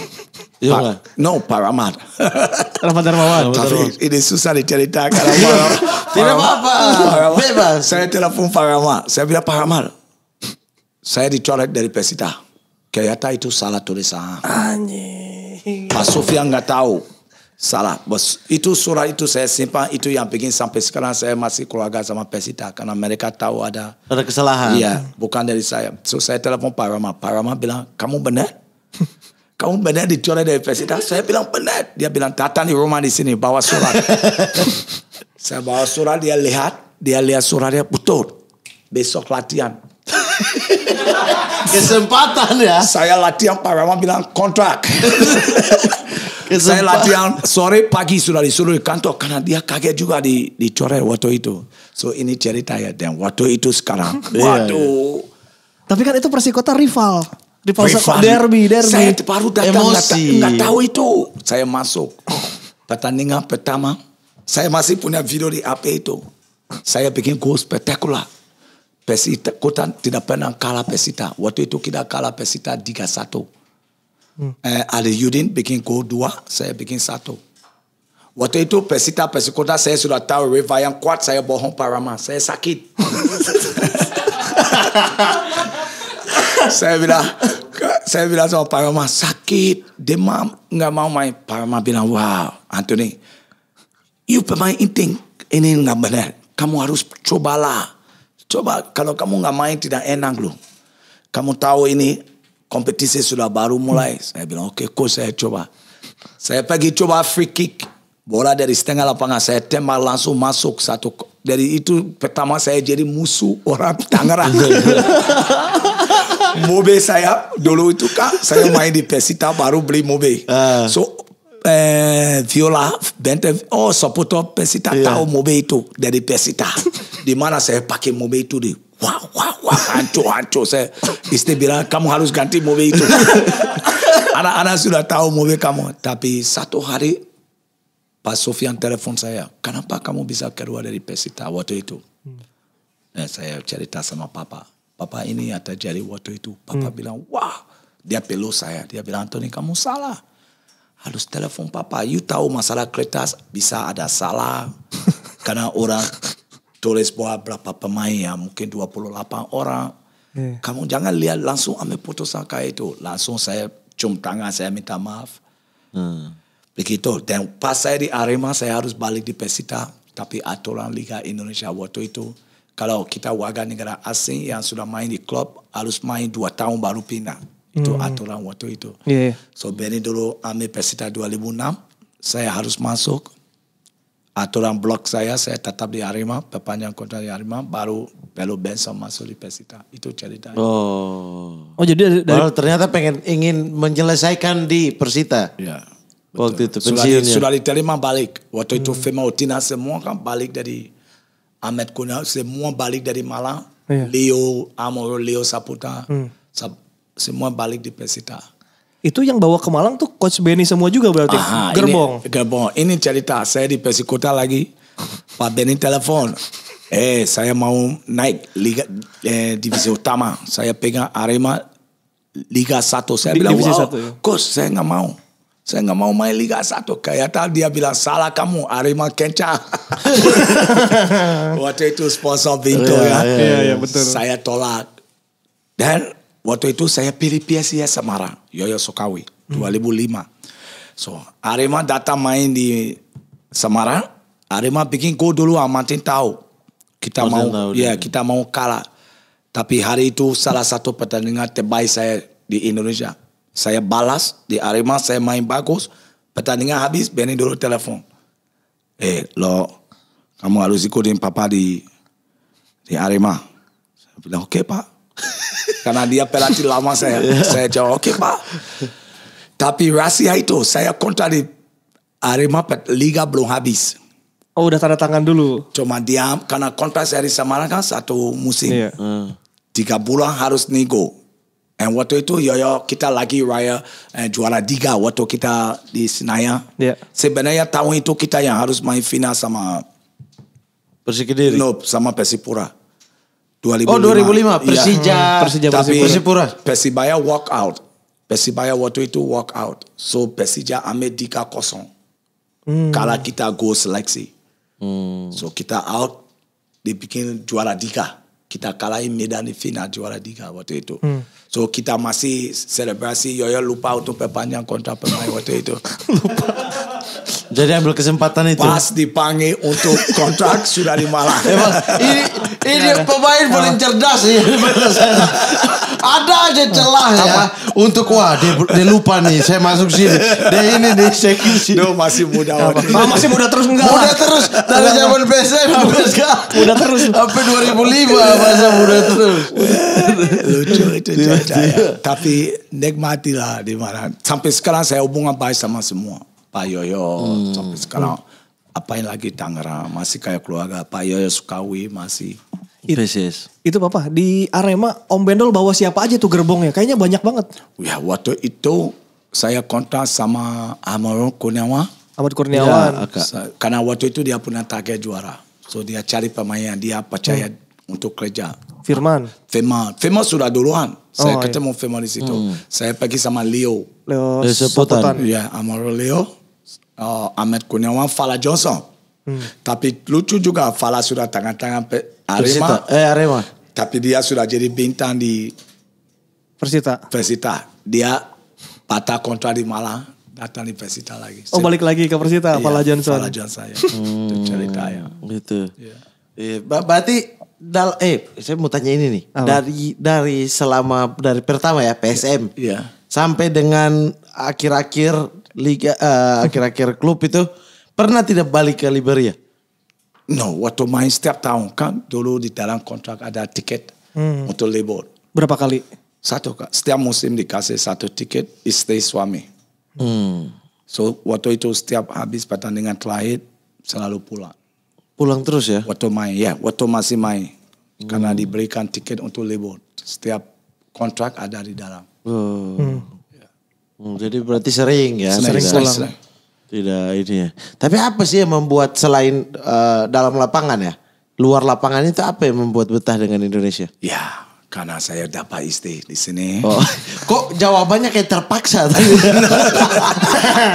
[SPEAKER 1] pak no, Pak Rahmat. Rahmat Darmawan. Tapi ini susah diceritakan. Tidak apa-apa. Bebas. Saya telepon Pak Rahmat. Saya bilang Pak Rahmat saya dicoret dari Pesita. Kayata itu salah tulisan.
[SPEAKER 3] Anjing.
[SPEAKER 1] Pak Sofian nggak tahu. Salah, bos. Itu surat itu saya simpan, itu yang bikin sampai sekarang saya masih keluarga sama Pesita. Karena mereka tahu ada...
[SPEAKER 2] Ada kesalahan. Iya,
[SPEAKER 1] bukan dari saya. So saya telepon Pak Rama. Pak Rama bilang, kamu benar? kamu benar dicoret dari Pesita? Saya bilang benar. Dia bilang, datang di rumah di sini, bawa surat. saya bawa surat, dia lihat. Dia lihat suratnya, betul. Besok latihan
[SPEAKER 2] Kesempatan ya.
[SPEAKER 1] Saya latihan Pak Rama bilang kontrak. saya latihan sore pagi sudah disuruh di kantor karena dia kaget juga di dicoret waktu itu. So ini cerita ya dan waktu itu sekarang. Iya, iya. Waduh.
[SPEAKER 3] Tapi kan itu Persikota rival. Di rival. derby, derby. Saya baru datang Emosi. Nggak tahu
[SPEAKER 1] itu. Saya masuk pertandingan pertama. Saya masih punya video di HP itu. Saya bikin gol spektakuler pesita kota tidak pernah kalah pesita Waktu itu kita kalah pesita 3-1. Hmm. Eh, Ali Yudin bikin gol dua, saya bikin satu. Waktu itu Pesita, Pesikota, saya sudah tahu Riva yang kuat saya bohong Parama, saya sakit. saya bilang, saya bilang sama Parama sakit, demam, nggak mau main. Parama bilang, wow, Anthony, you pemain inting ini nggak benar, kamu harus cobalah. Coba kalau kamu nggak main tidak enak loh. Kamu tahu ini kompetisi sudah baru mulai. Saya bilang oke okay, coach saya coba. Saya pergi coba free kick. Bola dari setengah lapangan saya tembak langsung masuk satu. Dari itu pertama saya jadi musuh orang Tangerang. mobil saya dulu itu kak saya main di Pesita baru beli mobil. Uh. Ah. So Eh, viola Bente, oh sopoto pesita yeah. tao itu dari pesita. Di mana saya pakai mobeto di wow wow wow hancur hancur saya istri bilang kamu harus ganti mobeto Anak-anak sudah tahu mobil kamu. Tapi satu hari pas Sofian telepon saya, kenapa kamu bisa keluar dari pesita waktu itu? Hmm. Nah, saya cerita sama papa. Papa ini yang terjadi waktu itu. Papa hmm. bilang, wah. Dia peluk saya. Dia bilang, Anthony kamu salah harus telepon papa. You tahu masalah kertas bisa ada salah. Karena orang tulis buat berapa pemain ya mungkin 28 orang. Yeah. Kamu jangan lihat langsung ambil putus sangka itu. Langsung saya cium tangan, saya minta maaf. Hmm. Begitu. Dan pas saya di Arema, saya harus balik di Pesita. Tapi aturan Liga Indonesia waktu itu, kalau kita warga negara asing yang sudah main di klub, harus main dua tahun baru pindah. Itu hmm. aturan waktu itu. Yeah. Iya. So Benny dulu ambil pesita 2006, saya harus masuk. Aturan blok saya, saya tetap di Arima, perpanjang kontrak di Arima, baru Belo Benson masuk di Pesita. Itu cerita Oh. Oh jadi dari, Baru
[SPEAKER 2] ternyata pengen ingin menyelesaikan di Persita.
[SPEAKER 1] ya Yeah. Betul. Waktu itu pensiunnya. Sudah, sudah diterima balik. Waktu hmm. itu Fema Utina semua kan balik dari Ahmed Kuna, semua balik dari Malang. Yeah. Leo amor Leo Saputa. Hmm semua balik di Persita.
[SPEAKER 3] Itu yang bawa ke Malang tuh Coach Benny semua juga berarti? Aha, gerbong.
[SPEAKER 1] Ini, gerbong. Ini cerita saya di Persikota lagi. Pak Benny telepon. Eh saya mau naik Liga eh, Divisi Utama. Saya pegang Arema Liga 1. Saya bilang, wow, 1, ya? Coach saya nggak mau. Saya nggak mau main Liga 1. Kayaknya dia bilang, salah kamu, Arema Kenca. Waktu itu sponsor Vinto iya, ya. Iya, iya, betul. Saya tolak. Dan Waktu itu saya pilih PSIS ya, Semarang, Yoyo Sukawi, hmm. 2005. So, Arema datang main di Semarang, Arema bikin gol dulu Amatin tahu. Kita Kau mau tahu ya, dia. kita mau kalah. Tapi hari itu salah satu pertandingan terbaik saya di Indonesia. Saya balas di Arema, saya main bagus. Pertandingan habis, Benny dulu telepon. Eh, lo kamu harus ikutin papa di di Arema. Saya bilang, oke okay, pak. karena dia pelatih lama saya. saya jawab, oke okay, pak. Tapi rahasia itu, saya kontak di Arema Liga belum habis.
[SPEAKER 3] Oh udah tanda tangan dulu?
[SPEAKER 1] Cuma dia, karena kontrak saya di Semarang kan satu musim. Iya. Hmm. Tiga bulan harus nego. Dan waktu itu yo yo kita lagi raya eh, juara tiga waktu kita di Senayan. Yeah. Sebenarnya tahun itu kita yang harus main final sama Persikidiri. No, sama Persipura. 2005. Oh 2005 iya. Persija. Ya. Persija Tapi Persipura. Persibaya walk out. Persibaya waktu itu walk out. So Persija ambil Dika kosong. Hmm. Kalau kita go seleksi. Hmm. So kita out. Dia bikin juara Dika. Kita kalahin medan di final juara Dika waktu itu. Hmm. So kita masih selebrasi. Yoyo lupa untuk perpanjang kontrak pemain waktu itu. lupa. Jadi ambil kesempatan itu. Pas dipanggil untuk kontrak sudah di Malang. Ya, ini
[SPEAKER 2] ini pemain ya. paling cerdas ya. Ada aja celah ya. Apa? Untuk wah dia, dia lupa nih saya masuk sini. Dia
[SPEAKER 1] ini dia eksekusi. Dia masih muda.
[SPEAKER 3] Nah, masih muda
[SPEAKER 2] terus enggak? Muda terus dari zaman PSM sampai sekarang.
[SPEAKER 1] Muda terus. Sampai 2005 masa muda terus. Lucu itu cerita ya. Iya. Tapi nikmatilah di mana. Sampai sekarang saya hubungan baik sama semua Pak Yoyo hmm. sampai sekarang hmm. apain lagi Tangerang masih kayak keluarga Pak Yoyo Sukawi masih It, Precis. Itu Bapak, di Arema Om Bendol bawa siapa aja tuh gerbongnya? Kayaknya banyak banget. Ya waktu itu saya kontak sama Amaro Kurniawa. Ahmad Kurniawan. Ya, okay. Karena waktu itu dia punya target juara. So dia cari pemain yang dia percaya hmm. untuk kerja. Firman. Firman. Firman sudah duluan. Saya oh, iya. ketemu iya. Firman di situ. Hmm. Saya pergi sama Leo.
[SPEAKER 3] Leo Sepotan. Ya,
[SPEAKER 1] Amaro Leo. Oh Ahmed Kurniawan fala Johnson. Hmm. Tapi lucu juga fala sudah tangan-tangan Arema. Eh Arema. Tapi dia sudah jadi bintang di Persita. Persita. Dia patah kontrak di Malang, datang di Persita
[SPEAKER 2] lagi. Oh balik lagi ke Persita, iya, Fala Johnson. Fala Johnson
[SPEAKER 1] ya. Hmm. Cerita ya. Gitu. Iya.
[SPEAKER 2] Yeah. berarti dal eh saya mau tanya ini nih. Apa? Dari dari selama dari pertama ya PSM. Iya. Yeah. Sampai dengan akhir-akhir liga akhir eh,
[SPEAKER 1] akhir-akhir klub itu pernah tidak balik ke Liberia? No, waktu main setiap tahun kan dulu di dalam kontrak ada tiket hmm. untuk libur. Berapa kali? Satu kak. setiap musim dikasih satu tiket istri suami. Hmm. So waktu itu setiap habis pertandingan terakhir selalu pulang. Pulang terus ya? Waktu main ya, waktu masih main hmm. karena diberikan tiket untuk libur. Setiap kontrak ada di dalam.
[SPEAKER 2] Oh. Hmm. hmm.
[SPEAKER 1] Hmm, jadi berarti sering ya? Sering, sering Sering.
[SPEAKER 2] Tidak ini ya. Tapi apa sih yang membuat selain uh, dalam lapangan ya? Luar lapangan itu apa yang membuat betah dengan Indonesia? Ya,
[SPEAKER 1] karena saya dapat istri di sini. Oh.
[SPEAKER 2] Kok jawabannya kayak terpaksa tadi?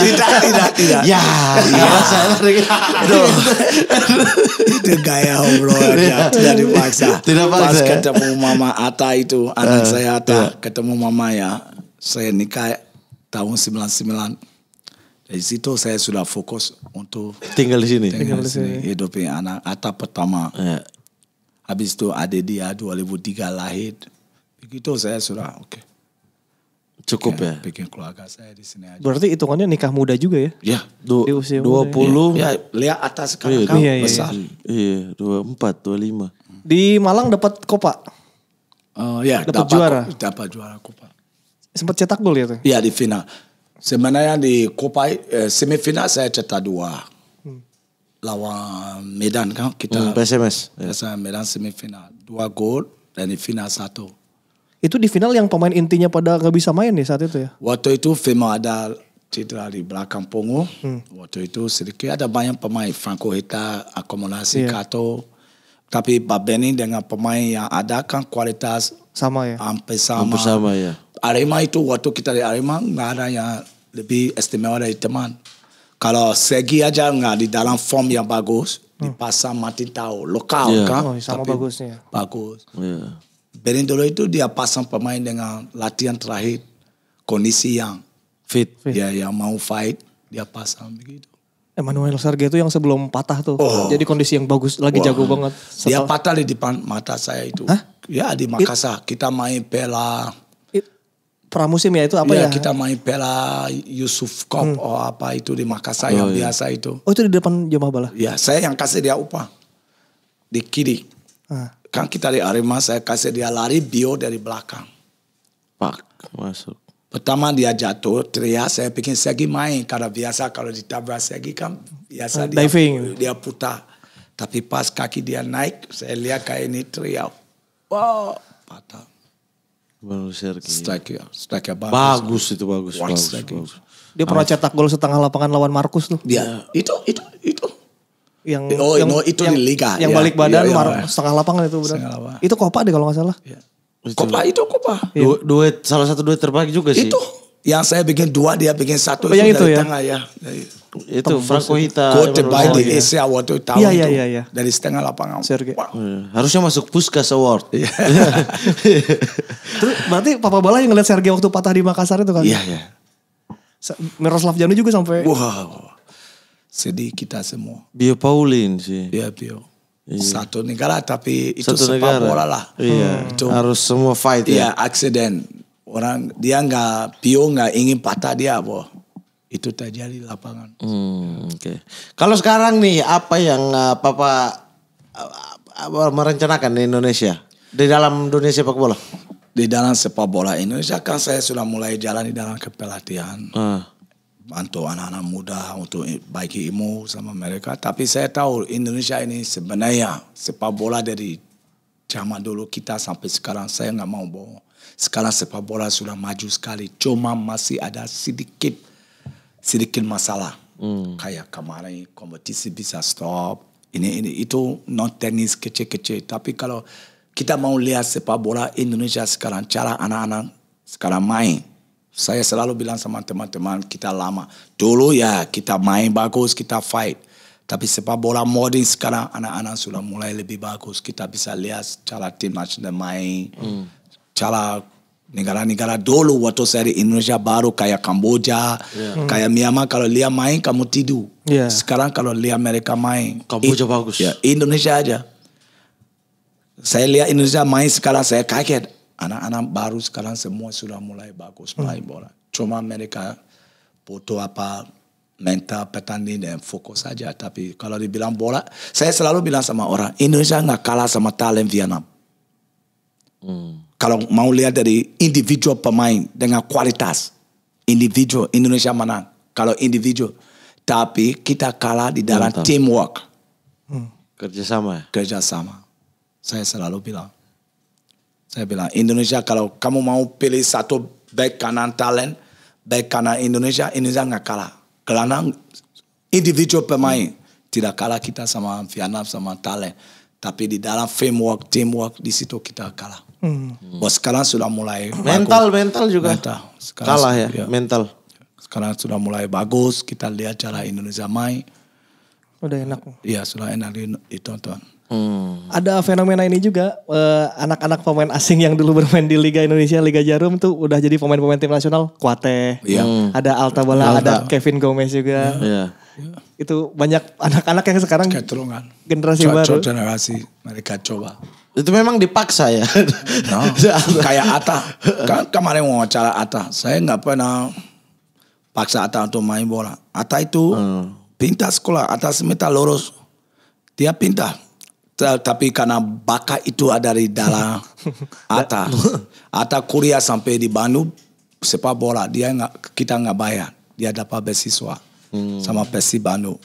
[SPEAKER 1] tidak, tidak, tidak. Ya, ya. ya kan- Aduh. itu gaya ya. tidak dipaksa. Tidak paksa. Ya? ketemu Mama Ata itu, anak uh, saya Ata, uh. Iya. ketemu Mama ya, saya nikah tahun 99. Dari situ saya sudah fokus untuk tinggal di sini. Tinggal, tinggal di sini. Hidupin anak atap pertama. Yeah. Habis itu ada dia 2003 lahir. Begitu saya sudah oke. Okay. Cukup bikin, ya. Bikin keluarga saya di sini
[SPEAKER 3] aja. Berarti hitungannya nikah muda juga ya?
[SPEAKER 2] Iya. Du
[SPEAKER 3] di usia 20. ya. ya,
[SPEAKER 2] lihat atas sekarang iya, kan iya, iya, besar. Iya,
[SPEAKER 3] iya, 24, 25. Di Malang dapat kopa? Uh, eh, ya, dapat juara.
[SPEAKER 1] Dapat juara kopa.
[SPEAKER 3] Sempat cetak gol ya tuh? Iya di final. Sebenarnya di Copa
[SPEAKER 1] eh, semifinal saya cetak dua. Hmm. Lawan Medan kan kita. Hmm, PSMS. PSMS ya. Medan semifinal. Dua gol dan di final satu.
[SPEAKER 3] Itu di final yang pemain intinya pada gak bisa main nih saat itu ya?
[SPEAKER 1] Waktu itu final ada cedera di belakang punggung. Hmm. Waktu itu sedikit ada banyak pemain. Franco Hita, akomodasi yeah. Kato. Tapi Pak Benny dengan pemain yang ada kan kualitas sama ya. Hampir sama. Hampir sama ya. Arema itu waktu kita di Arema nggak ada yang lebih istimewa dari teman. Kalau Segi aja nggak di dalam form yang bagus, hmm. di pasar Martin tahu lokal yeah. Iya. kan. Oh, sama Tapi bagusnya. Bagus. Yeah. Berindolo itu dia pasang pemain dengan latihan terakhir kondisi yang fit. fit. ya yang mau fight dia pasang begitu.
[SPEAKER 3] Emmanuel Sergei itu yang sebelum patah tuh. Oh. Jadi kondisi yang bagus, lagi Wah. jago banget.
[SPEAKER 1] Setelah... Dia patah di depan mata saya itu. Hah? Ya di Makassar. Kita main pela
[SPEAKER 3] pramusim ya itu apa ya? ya? kita
[SPEAKER 1] main bela Yusuf Kop hmm. oh apa itu di Makassar oh, yang iya. biasa itu.
[SPEAKER 3] Oh itu di depan jemaah bala?
[SPEAKER 1] Ya saya yang kasih dia upah di kiri. Ah. Kan kita di Arema saya kasih dia lari bio dari belakang.
[SPEAKER 2] Pak masuk.
[SPEAKER 1] Pertama dia jatuh, teriak saya bikin segi main. Karena biasa kalau ditabrak segi kan biasa uh, dia, diving. dia putar. Tapi pas kaki dia naik, saya lihat kayak ini teriak.
[SPEAKER 3] Wow, patah
[SPEAKER 2] baru Sergi. Strike ya, strike ya bagus. Bagus itu bagus, bagus, bagus.
[SPEAKER 3] Dia pernah cetak gol setengah lapangan lawan Markus tuh. Iya,
[SPEAKER 1] itu itu itu
[SPEAKER 3] yang oh, yang no, itu yang, di liga yang ya, balik badan ya, ya, ya. setengah lapangan itu benar. Lapangan. Itu Kopa deh kalau nggak salah. Ya.
[SPEAKER 1] Kopa itu Copa. Iya. Du, duet salah satu duet terbaik juga sih. Itu yang saya bikin dua, dia bikin satu. Oh, yang itu, itu ya? tengah ya. Dari, itu Franco Hita. Go by the oh, AC iya. Award itu tahun ya, ya, ya, ya. Dari setengah
[SPEAKER 3] lapangan. Sergei. Wow.
[SPEAKER 1] Iya. Harusnya masuk Puskas Award. Iya.
[SPEAKER 3] berarti Papa Bala yang ngeliat Sergei waktu patah di Makassar itu kan? Iya, iya. Miroslav Janu juga sampai.
[SPEAKER 1] Wow. Sedih kita semua. Bio Paulin sih. Iya, Bio. Iya. Satu negara tapi itu Satu sepak negara. bola lah. Iya. Hmm. Itu, Harus semua fight ya. Iya, accident orang dia nggak Pio nggak ingin patah dia apa itu terjadi di lapangan. Hmm, Oke. Okay. Kalau sekarang nih apa yang uh, Papa
[SPEAKER 2] uh, merencanakan di Indonesia di dalam dunia sepak bola? Di dalam
[SPEAKER 1] sepak bola Indonesia kan saya sudah mulai jalan di dalam kepelatihan. Uh. Bantu anak-anak muda, untuk baiki ilmu sama mereka. Tapi saya tahu Indonesia ini sebenarnya sepak bola dari zaman dulu kita sampai sekarang saya nggak mau bohong sekarang sepak bola sudah maju sekali. Cuma masih ada sedikit sedikit masalah. Hmm. Kayak kemarin kompetisi bisa stop. Ini ini itu non tenis kecil-kecil. Tapi kalau kita mau lihat sepak bola Indonesia sekarang cara anak-anak sekarang main. Saya selalu bilang sama teman-teman kita lama. Dulu ya kita main bagus, kita fight. Tapi sepak bola modern sekarang anak-anak sudah mulai lebih bagus. Kita bisa lihat cara tim nasional main. Hmm cara negara negara waktu waktu di Indonesia baru kayak Kamboja, yeah. kayak Myanmar kalau lihat main kamu tidur. Yeah. Sekarang kalau lihat mereka main Kamboja bagus. Ya, Indonesia aja. Saya lihat Indonesia main sekarang saya kaget. Anak-anak baru sekarang semua sudah mulai bagus hmm. main bola. Cuma mereka butuh apa mental petanding dan fokus saja. Tapi kalau dibilang bola, saya selalu bilang sama orang, Indonesia nggak kalah sama talent Vietnam. Hmm kalau mau lihat dari individu pemain dengan kualitas individu Indonesia mana? kalau individu tapi kita kalah di dalam Mantap. teamwork hmm. kerjasama kerjasama saya selalu bilang saya bilang Indonesia kalau kamu mau pilih satu back kanan talent back kanan Indonesia Indonesia nggak kalah karena individu pemain hmm. tidak kalah kita sama Vietnam sama talent tapi di dalam framework teamwork di situ kita kalah Hmm. Bahwa oh, sekarang sudah mulai mental
[SPEAKER 2] bagus. mental juga mental.
[SPEAKER 1] Sekarang kalah ya, ya mental. Sekarang sudah mulai bagus kita lihat cara Indonesia main. Udah enak. Iya sudah enak ditonton.
[SPEAKER 3] Hmm. Ada fenomena ini juga eh, anak-anak uh, pemain asing yang dulu bermain di Liga Indonesia, Liga Jarum tuh udah jadi pemain-pemain tim nasional. Kuate, yeah. hmm. ada Bola, Alta. ada Kevin Gomez juga.
[SPEAKER 1] Yeah.
[SPEAKER 2] Yeah. Ya.
[SPEAKER 3] Itu banyak anak-anak yang sekarang keturunan generasi Cua-cua baru.
[SPEAKER 1] generasi mereka coba. Itu memang dipaksa ya. No, kayak Ata. Kan kemarin mau acara Ata, saya nggak pernah paksa Ata untuk main bola. Ata itu hmm. pintar sekolah, Ata semita lurus. Dia pintar tapi karena bakat itu ada di dalam Ata. Ata kuliah sampai di Bandung sepak bola dia nggak kita nggak bayar dia dapat beasiswa hmm. sama Persi Bano.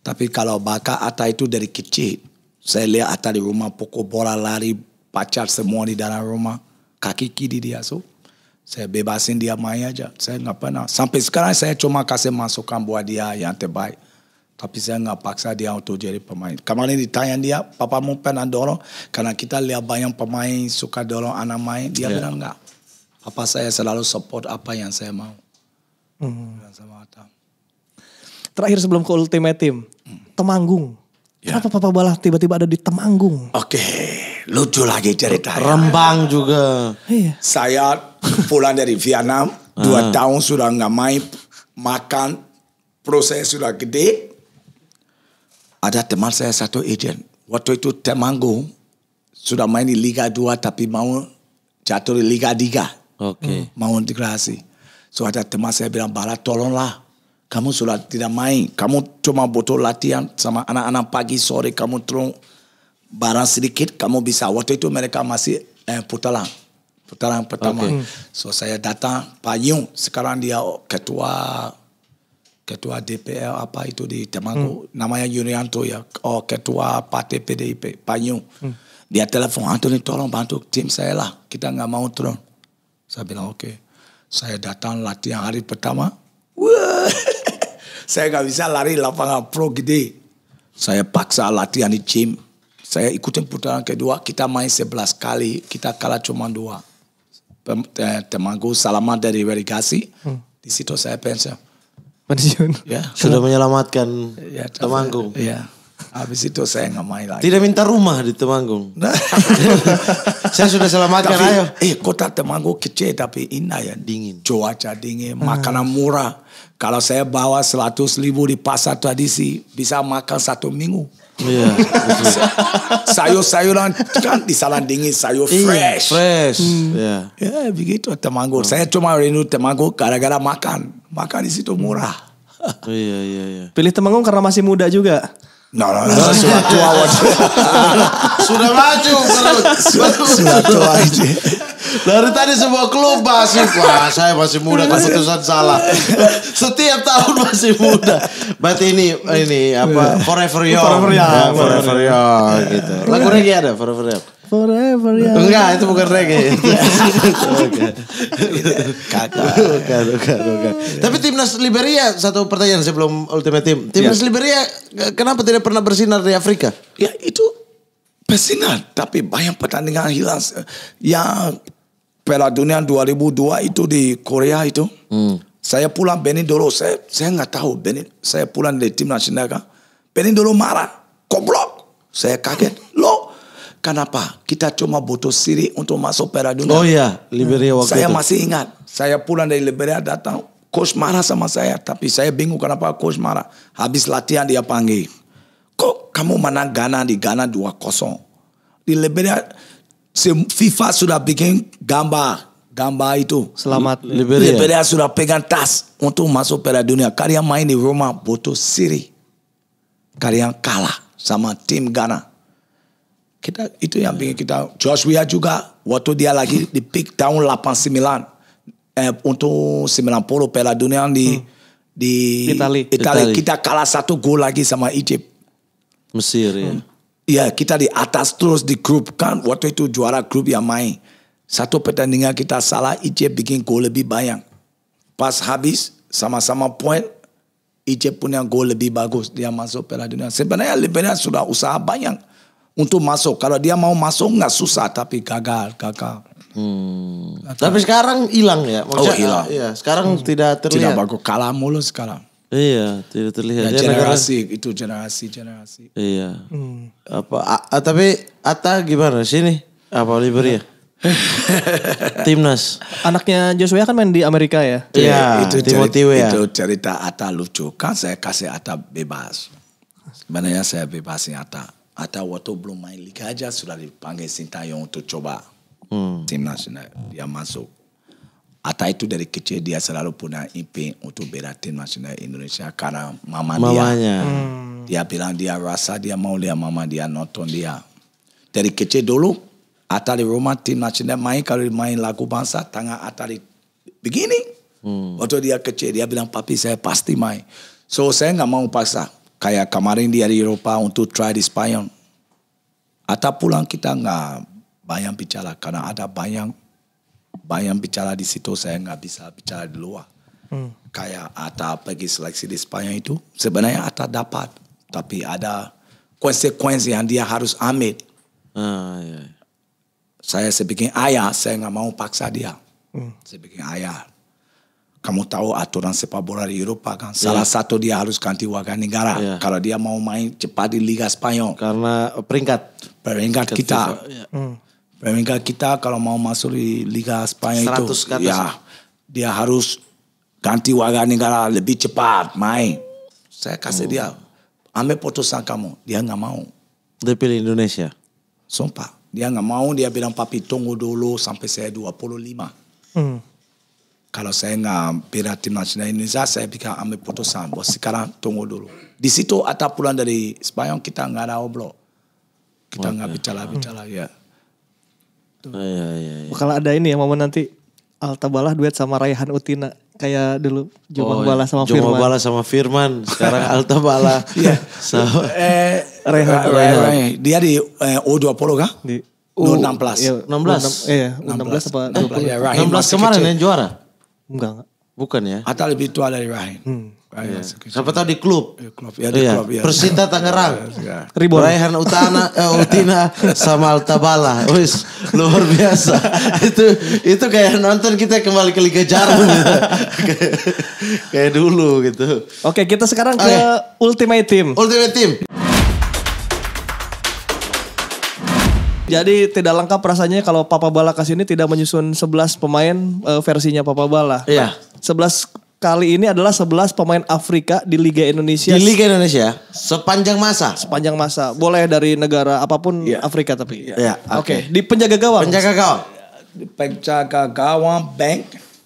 [SPEAKER 1] Tapi kalau Baka Ata itu dari kecil, saya lihat Atta di rumah pokok bola lari, pacar semua di dalam rumah, kaki kiri dia. So, saya bebasin dia main aja, saya nggak pernah. Sampai sekarang saya cuma kasih masukan buat dia yang terbaik. Tapi saya nggak paksa dia untuk jadi pemain. Kemarin ditanya dia, papa mau pernah dorong? Karena kita lihat banyak pemain suka dorong anak main. Dia yeah. bilang nggak. Papa saya selalu support apa yang saya mau.
[SPEAKER 3] Mm. -hmm. sama Terakhir sebelum ke ultimate tim Temanggung. Ya. Kenapa Papa Balah tiba-tiba ada di Temanggung?
[SPEAKER 1] Oke, lucu lagi cerita. Ya. Rembang juga. Iya. Saya pulang dari Vietnam, ah. dua tahun sudah nggak main, makan, proses sudah gede. Ada teman saya satu agent. Waktu itu Temanggung sudah main di Liga 2 tapi mau jatuh di Liga 3. Oke. Okay. Mau integrasi. So ada teman saya bilang, Bala tolonglah kamu sudah tidak main. Kamu cuma butuh latihan sama anak-anak pagi sore. Kamu turun barang sedikit. Kamu bisa. Waktu itu mereka masih eh, putaran. Putaran pertama. Okay. So saya datang. Pak Yung sekarang dia ketua ketua DPR apa itu di temanku Hmm. Namanya Yunianto ya. Oh ketua partai PDIP. Pak Yung. Hmm. Dia telepon. antoni tolong bantu tim saya lah. Kita nggak mau turun. Saya bilang oke. Okay. Saya datang latihan hari pertama. Wah. Saya nggak bisa lari lapangan pro gede. Saya paksa latihan di gym. Saya ikutin putaran kedua. Kita main sebelas kali. Kita kalah cuma dua. Temanku Salaman dari verifikasi. Hmm. Di situ saya pensiun.
[SPEAKER 3] Pensiun? Ya. Sudah
[SPEAKER 1] menyelamatkan ya, temanku. Ya. Habis itu saya nggak main lagi. Tidak minta rumah di Temanggung. saya sudah selamatkan tapi, ayo. Eh kota Temanggung kecil tapi indah ya. Dingin. Cuaca dingin, hmm. makanan murah. Kalau saya bawa 100 ribu di pasar tradisi bisa makan satu minggu. Iya. Sayur-sayuran kan di salan dingin sayur fresh. Iya, fresh. Hmm. Yeah. Ya begitu Temanggung. Hmm. Saya cuma rindu Temanggung gara-gara makan. Makan di situ murah.
[SPEAKER 3] iya iya iya. Pilih Temanggung karena masih muda juga. No, no, no, no sudah tua wajib.
[SPEAKER 2] sudah maju Sudah, tua ini. Dari tadi semua klub masih, wah saya masih muda keputusan salah. Setiap tahun masih muda. Berarti ini ini apa iya. forever young. Forever young. Ya, forever young gitu. Lagu reggae ada forever young.
[SPEAKER 3] Forever ya. Enggak, itu bukan reggae.
[SPEAKER 2] Kakak. Bukan, bukan, Tapi timnas Liberia satu pertanyaan sih belum ultimate team. Iya. Timnas Liberia kenapa tidak pernah bersinar di Afrika? Ya itu
[SPEAKER 1] bersinar, tapi banyak pertandingan hilang. Yang Piala Dunia 2002 itu di Korea itu. Hmm. Saya pulang Benny dulu, saya saya nggak tahu Benny. Saya pulang dari timnas nasional kan. Benin dulu marah, goblok. Saya kaget, lo Kenapa? Kita cuma butuh siri untuk masuk Piala Dunia. Oh iya, Liberia waktu Saya itu. masih ingat. Saya pulang dari Liberia datang. Coach marah sama saya. Tapi saya bingung kenapa coach marah. Habis latihan dia panggil. Kok kamu mana Ghana di Ghana 2-0? Di Liberia, FIFA sudah bikin gambar. Gambar itu. Selamat Liberia. Liberia sudah pegang tas untuk masuk Piala Dunia. Kalian main di rumah butuh siri. Kalian kalah sama tim Ghana. Kita itu yang bikin kita. Joshua juga waktu dia lagi di pick tahun 89 eh, untuk 90 Piala Dunia di hmm. di Itali. Itali. Itali. Kita kalah satu gol lagi sama Egypt. Mesir ya. Hmm. Ya kita di atas terus di grup kan waktu itu juara grup yang main. Satu pertandingan kita salah Egypt bikin gol lebih banyak. Pas habis sama-sama point Egypt punya gol lebih bagus dia masuk Piala Dunia. Sebenarnya Liberia sudah usaha banyak untuk masuk. Kalau dia mau masuk nggak susah tapi gagal, gagal. Hmm. Tapi sekarang hilang ya? Oh, Maksudnya, oh hilang. Iya, sekarang hmm. tidak terlihat. Tidak bagus, kalah mulu sekarang.
[SPEAKER 2] Iya, tidak terlihat. Ya, generasi
[SPEAKER 1] negara. itu generasi generasi. Iya. Hmm.
[SPEAKER 2] Apa? A, a, tapi Ata gimana sini? Apa libur ya?
[SPEAKER 1] Timnas.
[SPEAKER 3] Anaknya Joshua kan main di Amerika ya? Iya, iya itu Timothy cerita, ya. Itu
[SPEAKER 1] cerita Ata lucu. Kan saya kasih Ata bebas. Sebenarnya saya bebasin ya, Ata hata aja mailikaja dipanggil sintayong untuk mm. tim national dia ya masuk ata itu dari kecil dia selalu punya impian untuk bela tim nasional Indonesia karena mama Mamanya. dia hmm. dia bilang dia rasa dia mau lihat mama dia nonton dia dari kecil dulu ata di rumah tim nasional main kalau main lagu bangsa tangan ata di begini hmm. waktu dia kecil dia bilang papi saya pasti main so saya nggak mau paksa Kayak kemarin dia di Eropa untuk try di Spanyol. Atau pulang kita nggak banyak bicara karena ada banyak banyak bicara di situ saya nggak bisa bicara di luar. Hmm. Kayak Ata pergi seleksi di Spanyol itu sebenarnya Ata dapat tapi ada konsekuensi yang dia harus ambil. Ah, iya. Saya sebikin ayah saya nggak mau paksa dia. Hmm. Sebikin ayah kamu tahu aturan sepak bola di Eropa kan. Salah iya. satu dia harus ganti warga negara yeah. kalau dia mau main cepat di Liga Spanyol. Karena peringkat peringkat kita. Yeah. Hmm. Peringkat kita kalau mau masuk di Liga Spanyol itu ya dia harus ganti warga negara lebih cepat main. Saya kasih hmm. dia ambil putusan kamu, dia nggak mau. Dia pilih
[SPEAKER 2] Indonesia. Sumpah,
[SPEAKER 1] dia nggak mau, dia bilang papi tunggu dulu sampai saya 25. Hmm kalau saya nggak bela nasional Indonesia, saya pikir ambil putusan bos sekarang tunggu dulu. Di situ ada pulang dari Spanyol kita nggak ada obrol, kita nggak bicara-bicara ya.
[SPEAKER 3] Oh, iya, iya, iya. Kalau ada ini ya momen nanti Alta balah duet sama Raihan Utina kayak dulu Jumbo oh, balah sama Firman. Jumbo balah
[SPEAKER 2] sama
[SPEAKER 1] Firman, sekarang Altabala yeah. Iya. so, eh, Raihan. Raihan. Dia di eh, U20 kan? Di U16. 16. Ya, 16. 16. Iya, 16, 16 iya, apa 20? 16, ya, 16 kemarin yang
[SPEAKER 2] juara. Enggak, enggak. Bukan
[SPEAKER 1] ya? Atau lebih tua dari Rahim. Hmm. Rahim iya.
[SPEAKER 2] Siapa tahu di klub. Di klub ya, di yeah. klub ya. Persita Tangerang. Iya. Ribon. Raihan Utana, uh, Utina sama Altabala. Wis, luar biasa. itu itu kayak nonton kita kembali ke Liga Jarum. gitu.
[SPEAKER 3] kayak dulu gitu. Oke, kita sekarang oh, ke iya. Ultimate Team. Ultimate Team. Jadi tidak lengkap rasanya kalau Papa Bala kasih ini tidak menyusun 11 pemain uh, versinya Papa Bala. Iya. Nah, 11 kali ini adalah 11 pemain Afrika di Liga Indonesia. Di Liga Indonesia sepanjang masa. Sepanjang masa. Boleh dari negara apapun yeah. Afrika tapi. Iya. Yeah. Oke, okay. okay. di penjaga gawang. Penjaga gawang.
[SPEAKER 1] Penjaga gawang Bank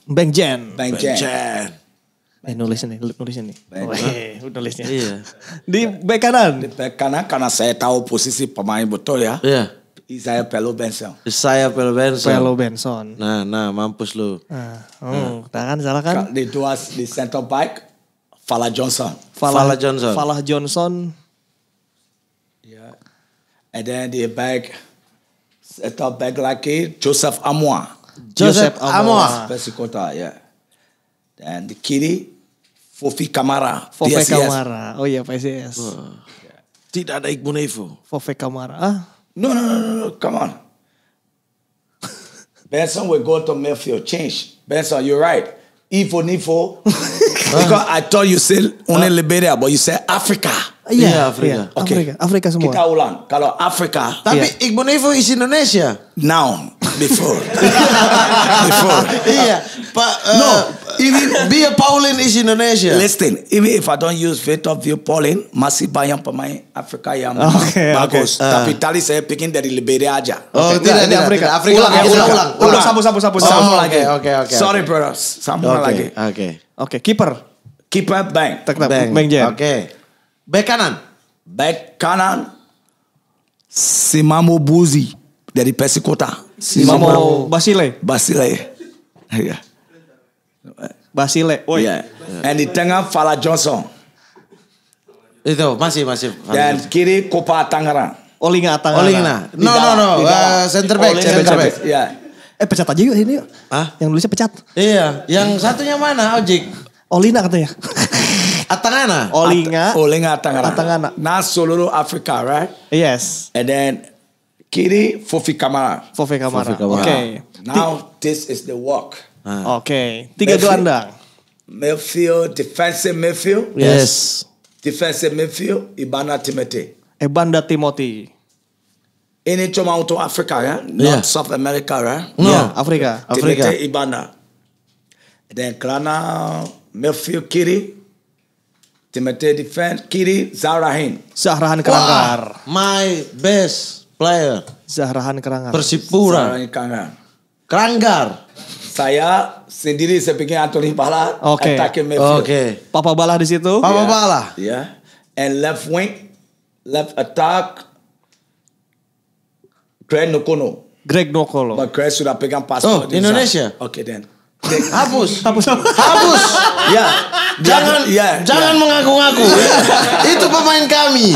[SPEAKER 1] Bank Jen. Bank Jen. Bank Jen.
[SPEAKER 3] Eh, nulis ini, nulis ini. Oh, eh,
[SPEAKER 1] nulisnya. Iya. Di bek kanan. Di bek kanan karena saya tahu posisi pemain betul ya. Iya. Isaiah Pelo Benson.
[SPEAKER 2] Isaiah Pelo Benson. Pelo Benson. Nah, nah,
[SPEAKER 1] mampus lu. Nah, oh, nah. tangan salah kan? Di tuas di center back Fala Johnson. Fala, Fala Johnson. Fala Johnson. Yeah. And then the back center back lagi Joseph Amoa, Joseph, Joseph kota, ya. yeah. Dan di kiri Fofi Kamara. Fofi Kamara.
[SPEAKER 3] Oh iya, PCS, Oh. Tidak ada ibu Nevo. Fofi Kamara. Ah, No, no, no, no, no, come on.
[SPEAKER 1] Benson will go to Mayfield, change. Benson, you're right. Ifo, Nifo. because I thought you said only Liberia, but you said Africa. Yeah, yeah Africa. Yeah. Okay. Africa, Africa semua. Kita ulang. Kalau Afrika. Tapi
[SPEAKER 2] yeah. Iqbal Nevo is Indonesia.
[SPEAKER 1] Now, before. before. Iya. Pak, uh, no, eh, be a Pauline is Indonesia. Listen, even if I don't use Victor view Pauline, masih banyak pemain Afrika yang okay, bagus. Okay. Uh. Tapi tadi saya pikir dari Liberia aja. Oh, okay. tidak, tidak, Afrika. Tidak, Afrika. Ulang, ya, ulang, ulang, ulang, ulang.
[SPEAKER 3] Sambung, sambung, oh, sambung okay, lagi. Oke, okay, oke. Okay, Sorry, okay. bro. Sambung okay, lagi. Oke. Okay. Oke, okay. keeper Keeper, Bang. Tetap
[SPEAKER 1] Bang. Bang Oke. Okay. Back kanan. Back kanan. Simamo Buzi dari Persikota. Simamo Basile. Basile. Iya. Basile. Oh iya. Yeah. And di tengah Fala Johnson.
[SPEAKER 2] Itu masih masih. Dan
[SPEAKER 1] kiri Kopa Tangerang. Olinga
[SPEAKER 2] Tangerang. Olinga. No no no. Uh, ah, center back. Olinga, center back. Iya. Yeah.
[SPEAKER 3] Eh pecat aja yuk ini yuk. Hah? Yang dulu pecat.
[SPEAKER 1] Iya. Yang satunya mana Ojek? Olina katanya. Atangana. Olinga. At Olinga Atangana. Atangana. Nah seluruh Afrika, right? Yes. And then Kiri Fofi Kamara. Fofi Kamara. Fofi Kamara. Okay. Now this is the walk Ah. Oke, okay. tiga dua gelandang. Midfield, defensive midfield. Yes. Defensive midfield, Ibana Timothy.
[SPEAKER 3] Ibanda Timothy.
[SPEAKER 1] Ini cuma untuk Afrika ya, yeah. South America ya. No, yeah. Afrika. Timothy Afrika. Ibana. Dan karena midfield kiri, Timothy defense kiri Zahrahin.
[SPEAKER 3] Zahrahan Keranggar. Wow, my best player. Zahrahan Keranggar. Persipura. Zahrahan
[SPEAKER 1] Keranggar. Keranggar saya sendiri saya pikir Anthony Bala okay. attacking midfield. Oke. Okay.
[SPEAKER 3] Papa Bala di situ. Papa yeah. Bala.
[SPEAKER 1] Yeah. And left wing, left attack Greg Nokono. Greg Nokono. But Greg sudah pegang paspor. Oh, Indonesia. Oke, okay, then. Hapus. Hapus. Hapus. ya. Jangan ya, yeah, jangan yeah.
[SPEAKER 2] mengaku-ngaku. itu pemain kami.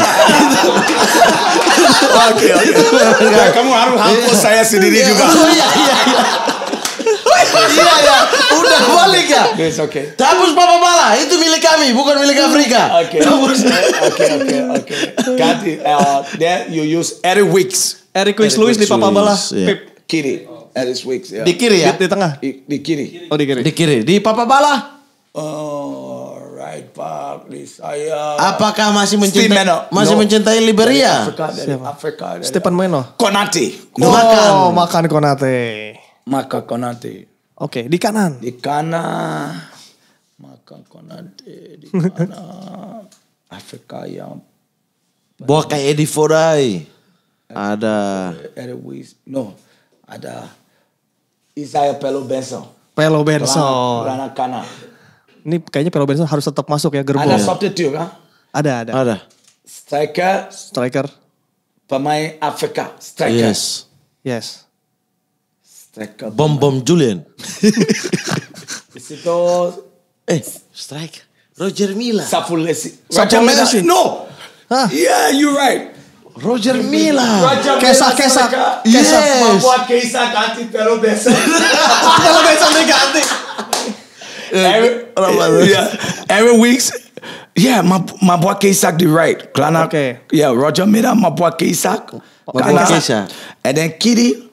[SPEAKER 2] Oke,
[SPEAKER 1] oke. Kamu harus hapus saya sendiri
[SPEAKER 2] juga. iya,
[SPEAKER 3] iya, iya
[SPEAKER 1] iya ya udah balik ya yes, oke okay.
[SPEAKER 2] tabus papa pala itu milik kami bukan milik
[SPEAKER 1] Afrika oke oke
[SPEAKER 3] oke oke
[SPEAKER 1] ganti then uh, you use Eric Wicks Eric Wicks Lewis di papa Bala, yeah. kiri Eric Wicks ya. di kiri ya di, di tengah di, di kiri oh di kiri di kiri di papa Bala. oh Right back di
[SPEAKER 3] saya. Apakah masih mencintai Meno. masih no. mencintai Liberia? Afrika dari
[SPEAKER 1] Afrika. Stephen Meno. Konate.
[SPEAKER 3] Makan. Oh, makan Konate. Maka Konate. Oke, okay, di kanan. Di kanan. Makan
[SPEAKER 1] konade di kanan. Afrika yang Buah kayak Edi Foray.
[SPEAKER 3] Ada Airways.
[SPEAKER 1] No, ada Isaiah Pelo Benson.
[SPEAKER 3] Pelo Benson. Rana kanan. Ini kayaknya Pelo Benson harus tetap masuk ya gerbong. Ada ya?
[SPEAKER 1] substitute kan?
[SPEAKER 3] Ada, ada. Ada.
[SPEAKER 1] Striker. Striker. Pemain Afrika. Striker. Yes. Yes. Striker.
[SPEAKER 2] Bom Bom Julian.
[SPEAKER 1] Di situ eh striker. Roger Mila. Sapulesi. Roger Mila. No. Huh? Yeah, you're right. Roger Mila. Kesa Kesa. Yes. Kesa membuat Kesa ganti pelo besa. pelo besa diganti. Every, eh, yeah, every weeks Yeah, boy Kaisak the right. Klana, okay. Yeah, Roger Miller, my boy Mabwa Okay. And then Kitty,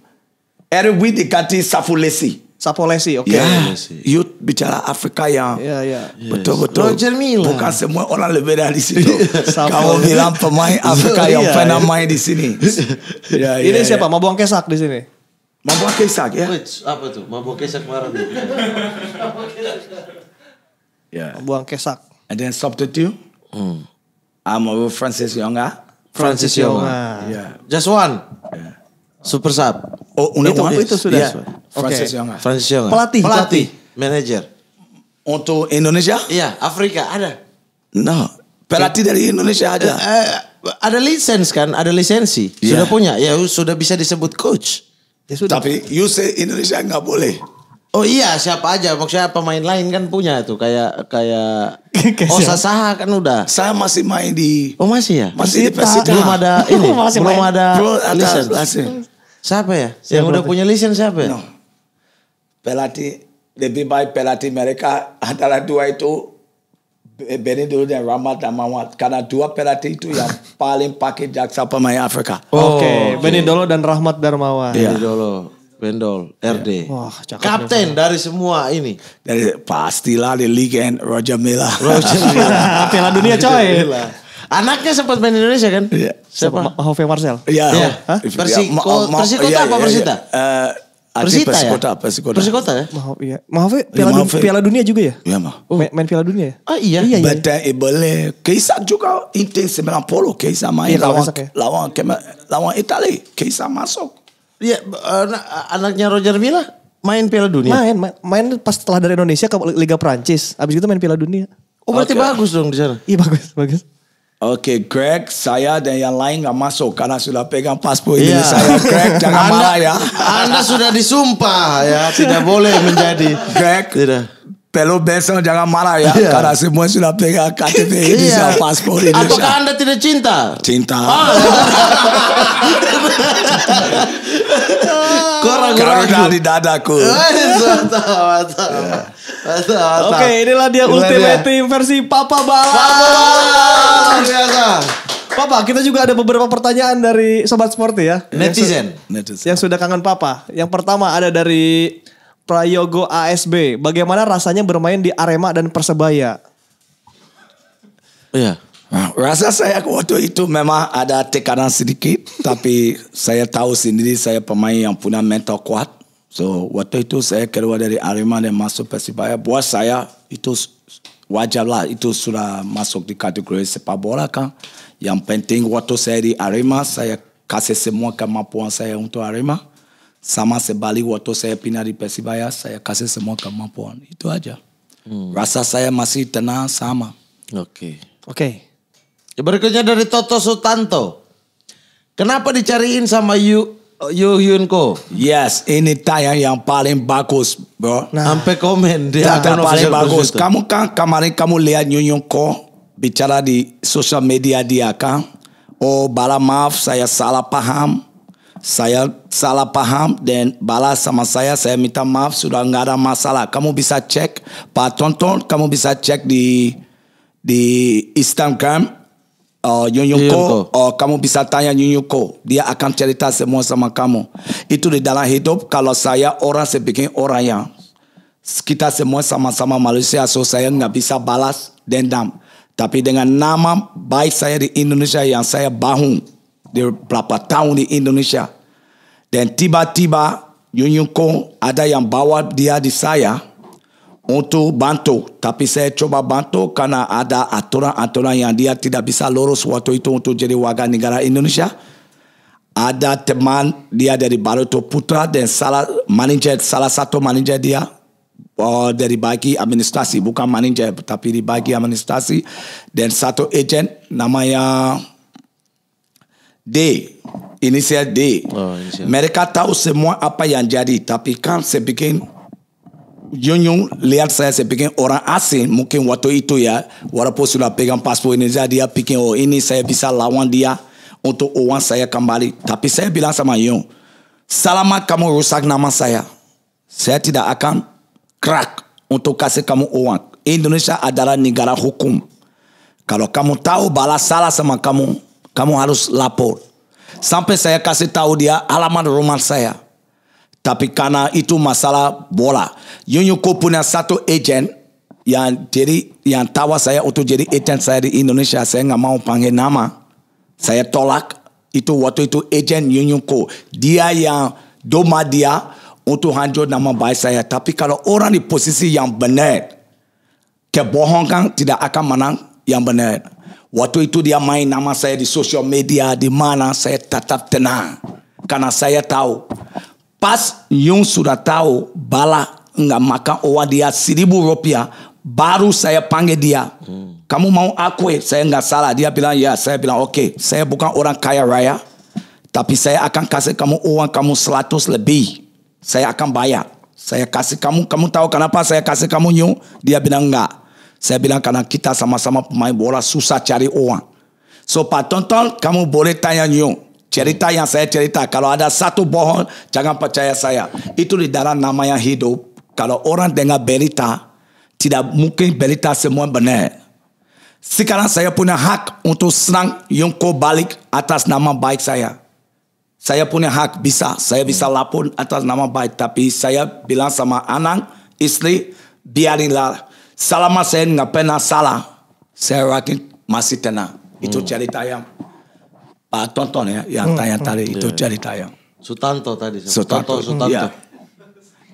[SPEAKER 1] Erwin dikati Safulesi. Sapolesi, oke. Okay. Ya, youth bicara Afrika yang ya, ya. betul-betul. Roger Mila. Bukan semua orang lebih dari situ. Kamu bilang pemain Afrika yang iya. pernah main di sini.
[SPEAKER 3] yeah, yeah, Ini iya. siapa? Yeah. Mau kesak di sini? Mau kesak ya? Which,
[SPEAKER 2] apa tuh? Mau kesak marah nih.
[SPEAKER 3] ya. Buang kesak. And then substitute.
[SPEAKER 1] Hmm. I'm a Francis Yonga.
[SPEAKER 2] Francis, Francis Yonga. Yeah. Just one. Super Sub. Oh, União então, itu, itu sudah. Yeah. Iya. Iya. Francis okay. Yonga. Francis Yonga. Pelatih. Pelatih. Manager. Untuk Indonesia? Iya, Afrika ada.
[SPEAKER 1] No. Pelatih iya. dari Indonesia ada. Uh,
[SPEAKER 2] ada lisensi kan, ada lisensi. Yeah. Sudah
[SPEAKER 1] punya, ya sudah bisa disebut coach. Ya sudah. Tapi you say Indonesia nggak boleh.
[SPEAKER 2] Oh iya siapa aja maksudnya pemain lain kan punya tuh kayak kayak
[SPEAKER 1] Oh sah kan udah. Saya masih main di Oh masih ya? Masih masih di Persita. Belum ada ini. masih belum main. ada. Belum ada
[SPEAKER 2] Siapa ya? Siapa yang udah punya lisensi siapa ya? No.
[SPEAKER 1] Pelatih lebih baik pelatih mereka adalah dua itu Benny dulu dan Ramad dan Mawad. karena dua pelatih itu yang paling pakai jaksa pemain Afrika. Oh,
[SPEAKER 2] Oke, okay. okay. Benny
[SPEAKER 3] Dolo dan Rahmat Darmawan. Yeah. Benny
[SPEAKER 2] Dolo, Bendol, RD. Yeah. Wah, Kapten
[SPEAKER 1] dari semua ini. Dari pastilah di Liga Roger Miller. Roger Miller.
[SPEAKER 2] Piala dunia coy. Anaknya sempat main Indonesia kan? Iya. Siapa?
[SPEAKER 1] Hove Marcel. Iya. iya. Ya. Persiko, ya, Persiko apa Persita? Uh, Persita ya? Persikota Persikota, Persikota ya?
[SPEAKER 3] Maaf, iya. iya piala, ya, maaf, piala dunia juga ya? Iya, mah. Oh. Main, main piala dunia ya?
[SPEAKER 1] Oh iya. iya, iya. iya. Batin eh, boleh. Kaisa juga inti 90. Kaisa main iya, lawan, ya. lawan, lawan, lawan Itali. Kaisa masuk.
[SPEAKER 3] Iya, eh, anaknya Roger Villa main piala dunia? Main, main, main pas setelah dari Indonesia ke Liga Perancis abis itu main piala dunia. Oh berarti okay. bagus dong di sana? Iya bagus, bagus.
[SPEAKER 1] Oke, okay, Greg, saya dan yang lain nggak masuk karena sudah pegang paspor ini. Yeah. Saya Greg, jangan anda, marah ya. Anda sudah disumpah ya, tidak boleh menjadi. Greg, tidak. Pelo Besok jangan marah ya yeah. Karena semua sudah pegang KTP Indonesia iya. yeah. Paspor Indonesia Apakah
[SPEAKER 2] anda tidak cinta?
[SPEAKER 1] Cinta oh. Karena di dadaku
[SPEAKER 3] Oke inilah dia ultimate versi Papa Bala Papa iya, iya. Papa, kita juga ada beberapa pertanyaan dari Sobat Sporty ya. Netizen. Netizen. yang sudah kangen Papa. Yang pertama ada dari Prayogo ASB. Bagaimana rasanya bermain di Arema dan Persebaya?
[SPEAKER 1] Iya. Ah, rasa saya waktu itu memang ada tekanan sedikit, tapi saya tahu sendiri saya pemain yang punya mental kuat. So waktu itu saya keluar dari Arema dan masuk Persibaya. Buat saya itu wajar lah, itu sudah masuk di kategori sepak bola kan. Yang penting waktu saya di Arema saya kasih semua kemampuan saya untuk Arema sama sebalik waktu saya pindah di Persibaya, saya kasih semua kemampuan. Itu aja. Hmm. Rasa saya masih tenang sama. Oke. Okay. Oke. Okay. Ya, berikutnya dari Toto Sutanto. Kenapa dicariin sama Yu Yu Hyunko? Yes, ini tanya yang paling bagus, bro. Nah. Sampai komen dia. Tanya paling bagus. Itu. Kamu kan kemarin kamu lihat Yu Hyunko bicara di sosial media dia kan. Oh, bala maaf saya salah paham saya salah paham dan balas sama saya. Saya minta maaf sudah nggak ada masalah. Kamu bisa cek Pak Tonton, kamu bisa cek di di Instagram uh, Yunyuko. Uh, oh, kamu bisa tanya Yunyuko, dia akan cerita semua sama kamu. Itu di dalam hidup kalau saya orang saya bikin orang yang kita semua sama-sama manusia, so saya nggak bisa balas dendam. Tapi dengan nama baik saya di Indonesia yang saya bangun di berapa tahun di Indonesia, dan tiba-tiba Yunyunko ada yang bawa dia di saya untuk bantu. Tapi saya coba bantu karena ada aturan-aturan yang dia tidak bisa lurus waktu itu untuk jadi warga negara Indonesia. Ada teman dia dari Baruto Putra dan salah manajer salah satu manajer dia uh, dari bagi administrasi bukan manajer tapi di bagi administrasi dan satu agent namanya D. Inisial D. Oh, Mereka tahu semua apa yang jadi, tapi kan saya bikin Yunyung lihat saya saya bikin orang asing mungkin waktu itu ya walaupun sudah pegang paspor Indonesia dia bikin oh ini saya bisa lawan dia untuk uang saya kembali tapi saya bilang sama Yung selama kamu rusak nama saya saya tidak akan crack untuk kasih kamu uang Indonesia adalah negara hukum kalau kamu tahu balas salah sama kamu kamu harus lapor. Sampai saya kasih tahu dia alamat rumah saya. Tapi karena itu masalah bola. Yunyuko punya satu agent yang jadi yang tawa saya untuk jadi agent saya di Indonesia. Saya nggak mau panggil nama. Saya tolak. Itu waktu itu agent Yunyuko. Dia yang doma dia untuk hancur nama baik saya. Tapi kalau orang di posisi yang benar, kebohongan tidak akan menang yang benar. Waktu itu dia main nama saya di sosial media di mana saya tetap tenang. Karena saya tahu pas Yung sudah tahu bala nggak makan uang dia seribu rupiah baru saya panggil dia. Kamu mau aku? Saya nggak salah. Dia bilang ya. Saya bilang oke. Okay. Saya bukan orang kaya raya, tapi saya akan kasih kamu uang kamu 100 lebih. Saya akan bayar. Saya kasih kamu. Kamu tahu kenapa saya kasih kamu Yung? Dia bilang enggak saya bilang karena kita sama-sama pemain bola susah cari uang. So Pak Tonton kamu boleh tanya Nyung. Cerita yang saya cerita, kalau ada satu bohong, jangan percaya saya. Itu di dalam nama yang hidup. Kalau orang dengar berita, tidak mungkin berita semua benar. Sekarang saya punya hak untuk senang Yonko balik atas nama baik saya. Saya punya hak bisa, saya bisa lapor atas nama baik. Tapi saya bilang sama anak, istri, biarinlah Salama saya nggak pernah salah. Saya masih tenang. Itu hmm. cerita yang Pak Tonton ya yang hmm. tanya tadi itu yeah. cerita yang Sutanto tadi. Sutanto, Sutanto. Hmm. Ya.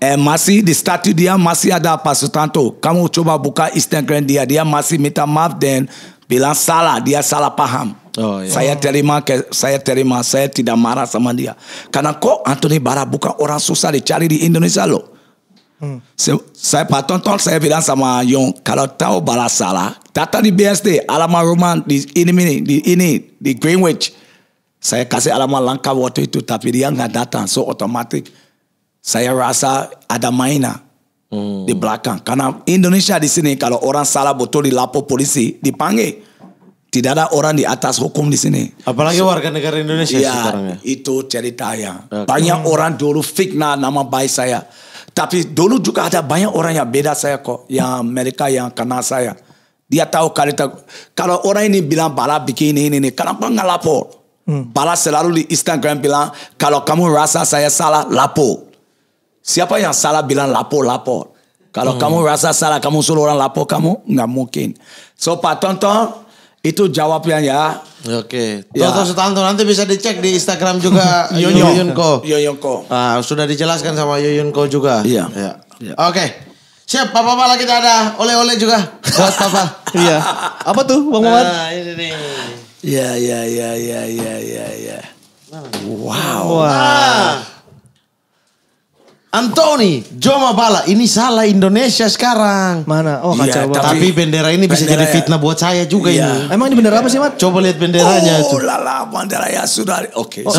[SPEAKER 1] Eh masih di statue dia masih ada apa Sutanto. Kamu coba buka Instagram dia, dia masih minta maaf dan bilang salah, dia salah paham. Oh, iya. Saya oh. terima, saya terima, saya tidak marah sama dia. Karena kok Anthony Bara bukan orang susah dicari di Indonesia loh. Hmm. Saya tonton saya bilang sama Yong kalau tahu balas salah datang di BSD alamat rumah di ini ini di ini di Greenwich. Saya kasih alamat langka waktu itu tapi dia nggak datang so otomatis saya rasa ada mainan hmm. di belakang karena Indonesia di sini kalau orang salah betul dilapor polisi dipanggil tidak ada orang di atas hukum di sini. Apalagi so, warga negara Indonesia ya, sekarang ya. Itu cerita ya. Okay. Banyak orang dulu fitnah nama baik saya. Tapi dulu juga ada banyak orang yang beda saya kok. Yang mereka yang kenal saya. Dia tahu kalau orang ini bilang bala bikin ini, ini. Kenapa nggak lapor? Hmm. Bala selalu di Instagram bilang, kalau kamu rasa saya salah, lapor. Siapa yang salah bilang lapor, lapor. Kalau hmm. kamu rasa salah, kamu suruh orang lapor kamu, nggak mungkin. So Pak Tonton, itu jawabnya ya. Oke. Okay. Ya. Toto Sutanto nanti bisa dicek di Instagram juga
[SPEAKER 2] Yoyo. Yoyunko. Yoyunko. Nah, sudah dijelaskan sama Yoyunko juga. Iya. Ya. ya. Oke. Okay. Siap, Papa Pala kita ada oleh-oleh juga
[SPEAKER 1] buat Papa. iya.
[SPEAKER 2] Apa tuh, Bang Muhammad? Nah, ini nih. Iya,
[SPEAKER 1] iya, iya, iya, iya, iya.
[SPEAKER 2] Wow. wow. Ah. Anthony, Joma Bala, ini salah Indonesia sekarang. Mana? Oh iya, kacau ya, banget. Tapi bendera ini bisa jadi ya. fitnah buat saya juga ya. ini.
[SPEAKER 1] Emang ini bendera apa sih, Mat? Coba lihat benderanya. Oh, lala, bendera ya sudah. Oke. Okay. Oh.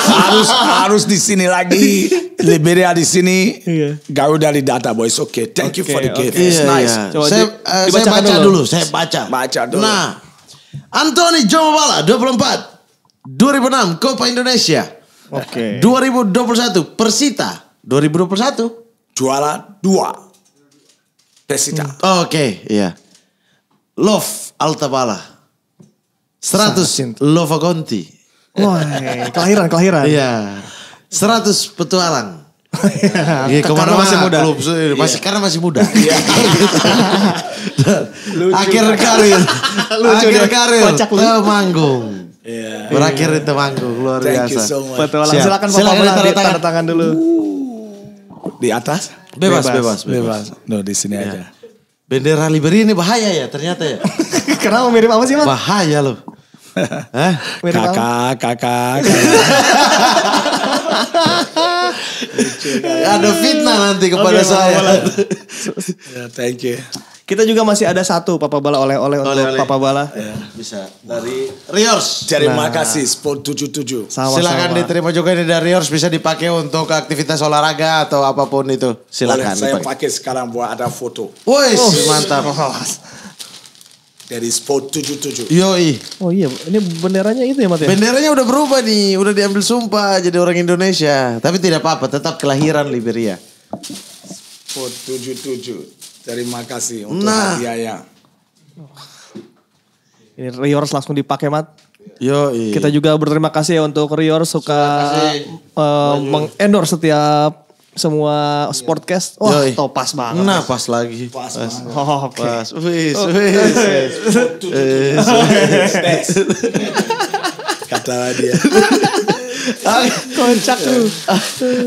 [SPEAKER 1] harus harus di sini lagi. Liberia di sini. Yeah. Garuda di data, boys. Oke, okay. thank okay, you for the gift. It's yeah, nice. Yeah. Coba saya, uh, saya baca dulu. dulu. Saya baca. Baca dulu. Nah,
[SPEAKER 2] Anthony Joma Bala, 24. 2006, Copa Indonesia. Oke. Okay. 2021, Persita. 2021 juara dua Desita. Hmm. Oke, okay, iya. Love Altabala. 100 Love Agonti. Wah, kelahiran, kelahiran. Iya. 100 petualang. Iya, iya kemana masih muda. Belum, iya. masih yeah. karena masih muda. akhir iya. karir.
[SPEAKER 3] Lucu akhir karir. Kocak Temanggung. Yeah. Berakhir di
[SPEAKER 2] Temanggung luar Thank biasa. You so much.
[SPEAKER 1] Petualang
[SPEAKER 3] silakan Bapak tanda tangan dulu. Di atas? Bebas, bebas, bebas.
[SPEAKER 2] bebas.
[SPEAKER 1] bebas. No, di sini ya. aja.
[SPEAKER 2] Bendera liberi ini bahaya ya ternyata ya. Kenapa mirip apa sih, Mas?
[SPEAKER 1] Bahaya loh. Kakak, kakak, kakak.
[SPEAKER 2] ada fitnah
[SPEAKER 1] nanti kepada okay, saya. ya, thank you.
[SPEAKER 3] Kita juga masih ada satu Papa Bala oleh-oleh untuk oleh. Papa Bala.
[SPEAKER 1] Ya, bisa. Dari nah, Riors. Terima nah, Makasih Sport 77. Sama, Silakan sama. diterima
[SPEAKER 2] juga ini dari Riors bisa dipakai untuk aktivitas olahraga atau apapun itu. Silakan. saya pakai
[SPEAKER 1] sekarang buat ada foto. Woi, oh, mantap. Oh. Dari spot tujuh
[SPEAKER 3] tujuh. Yo Yoi. Oh iya, ini benderanya itu ya Mat ya?
[SPEAKER 2] Benderanya udah berubah nih, udah diambil sumpah jadi orang Indonesia. Tapi tidak apa-apa, tetap kelahiran Liberia.
[SPEAKER 3] Sport
[SPEAKER 1] tujuh. Terima kasih untuk nah. hadiahnya.
[SPEAKER 3] Ini Riors langsung dipakai Mat. Yo, i. Kita juga berterima kasih ya untuk Rior suka uh, eh, mengendor setiap semua iya. sportcast. Wah, Yoi. toh pas banget. Nah, pas lagi. Pas, pas. banget. Oh, oke. Okay. Pas. Wis, wis,
[SPEAKER 1] Kata dia.
[SPEAKER 2] Kocak lu.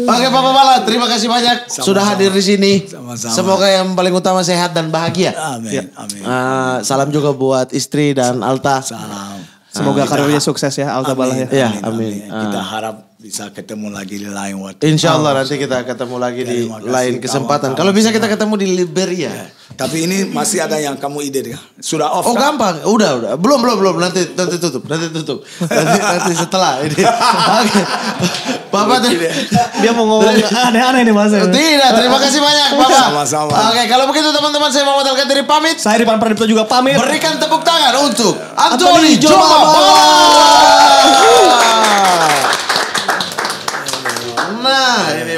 [SPEAKER 2] Oke, papa Bala, terima kasih banyak Sama-sama. sudah hadir di sini. Sama-sama. Semoga yang paling utama sehat dan bahagia. Amin. Ya. Amin. Uh, salam juga buat istri
[SPEAKER 3] dan Alta. Salam.
[SPEAKER 2] Semoga ah, karirnya
[SPEAKER 3] sukses ya Alta Bala ya. Iya, amin. amin.
[SPEAKER 2] amin. Kita ah. harap
[SPEAKER 1] bisa ketemu lagi di lain waktu. Insya Allah oh, nanti kita ketemu lagi ya, di kasih, lain kesempatan.
[SPEAKER 2] Kalau bisa kita ketemu di Liberia. Ya.
[SPEAKER 1] Tapi ini masih ada yang kamu ide kan? Sudah off? Oh kan? gampang, udah
[SPEAKER 2] udah. Belum belum belum. Nanti nanti tutup, nanti tutup. Nanti, nanti setelah ini. Bapak dia mau ngomong aneh-aneh ini mas. Tidak, terima kasih banyak Bapak.
[SPEAKER 1] Sama-sama.
[SPEAKER 2] Oke, kalau begitu teman-teman saya mau Alkan dari pamit. Saya Rifan Pradipto juga pamit. Berikan tepuk tangan untuk Anthony Jomaba.
[SPEAKER 1] madre,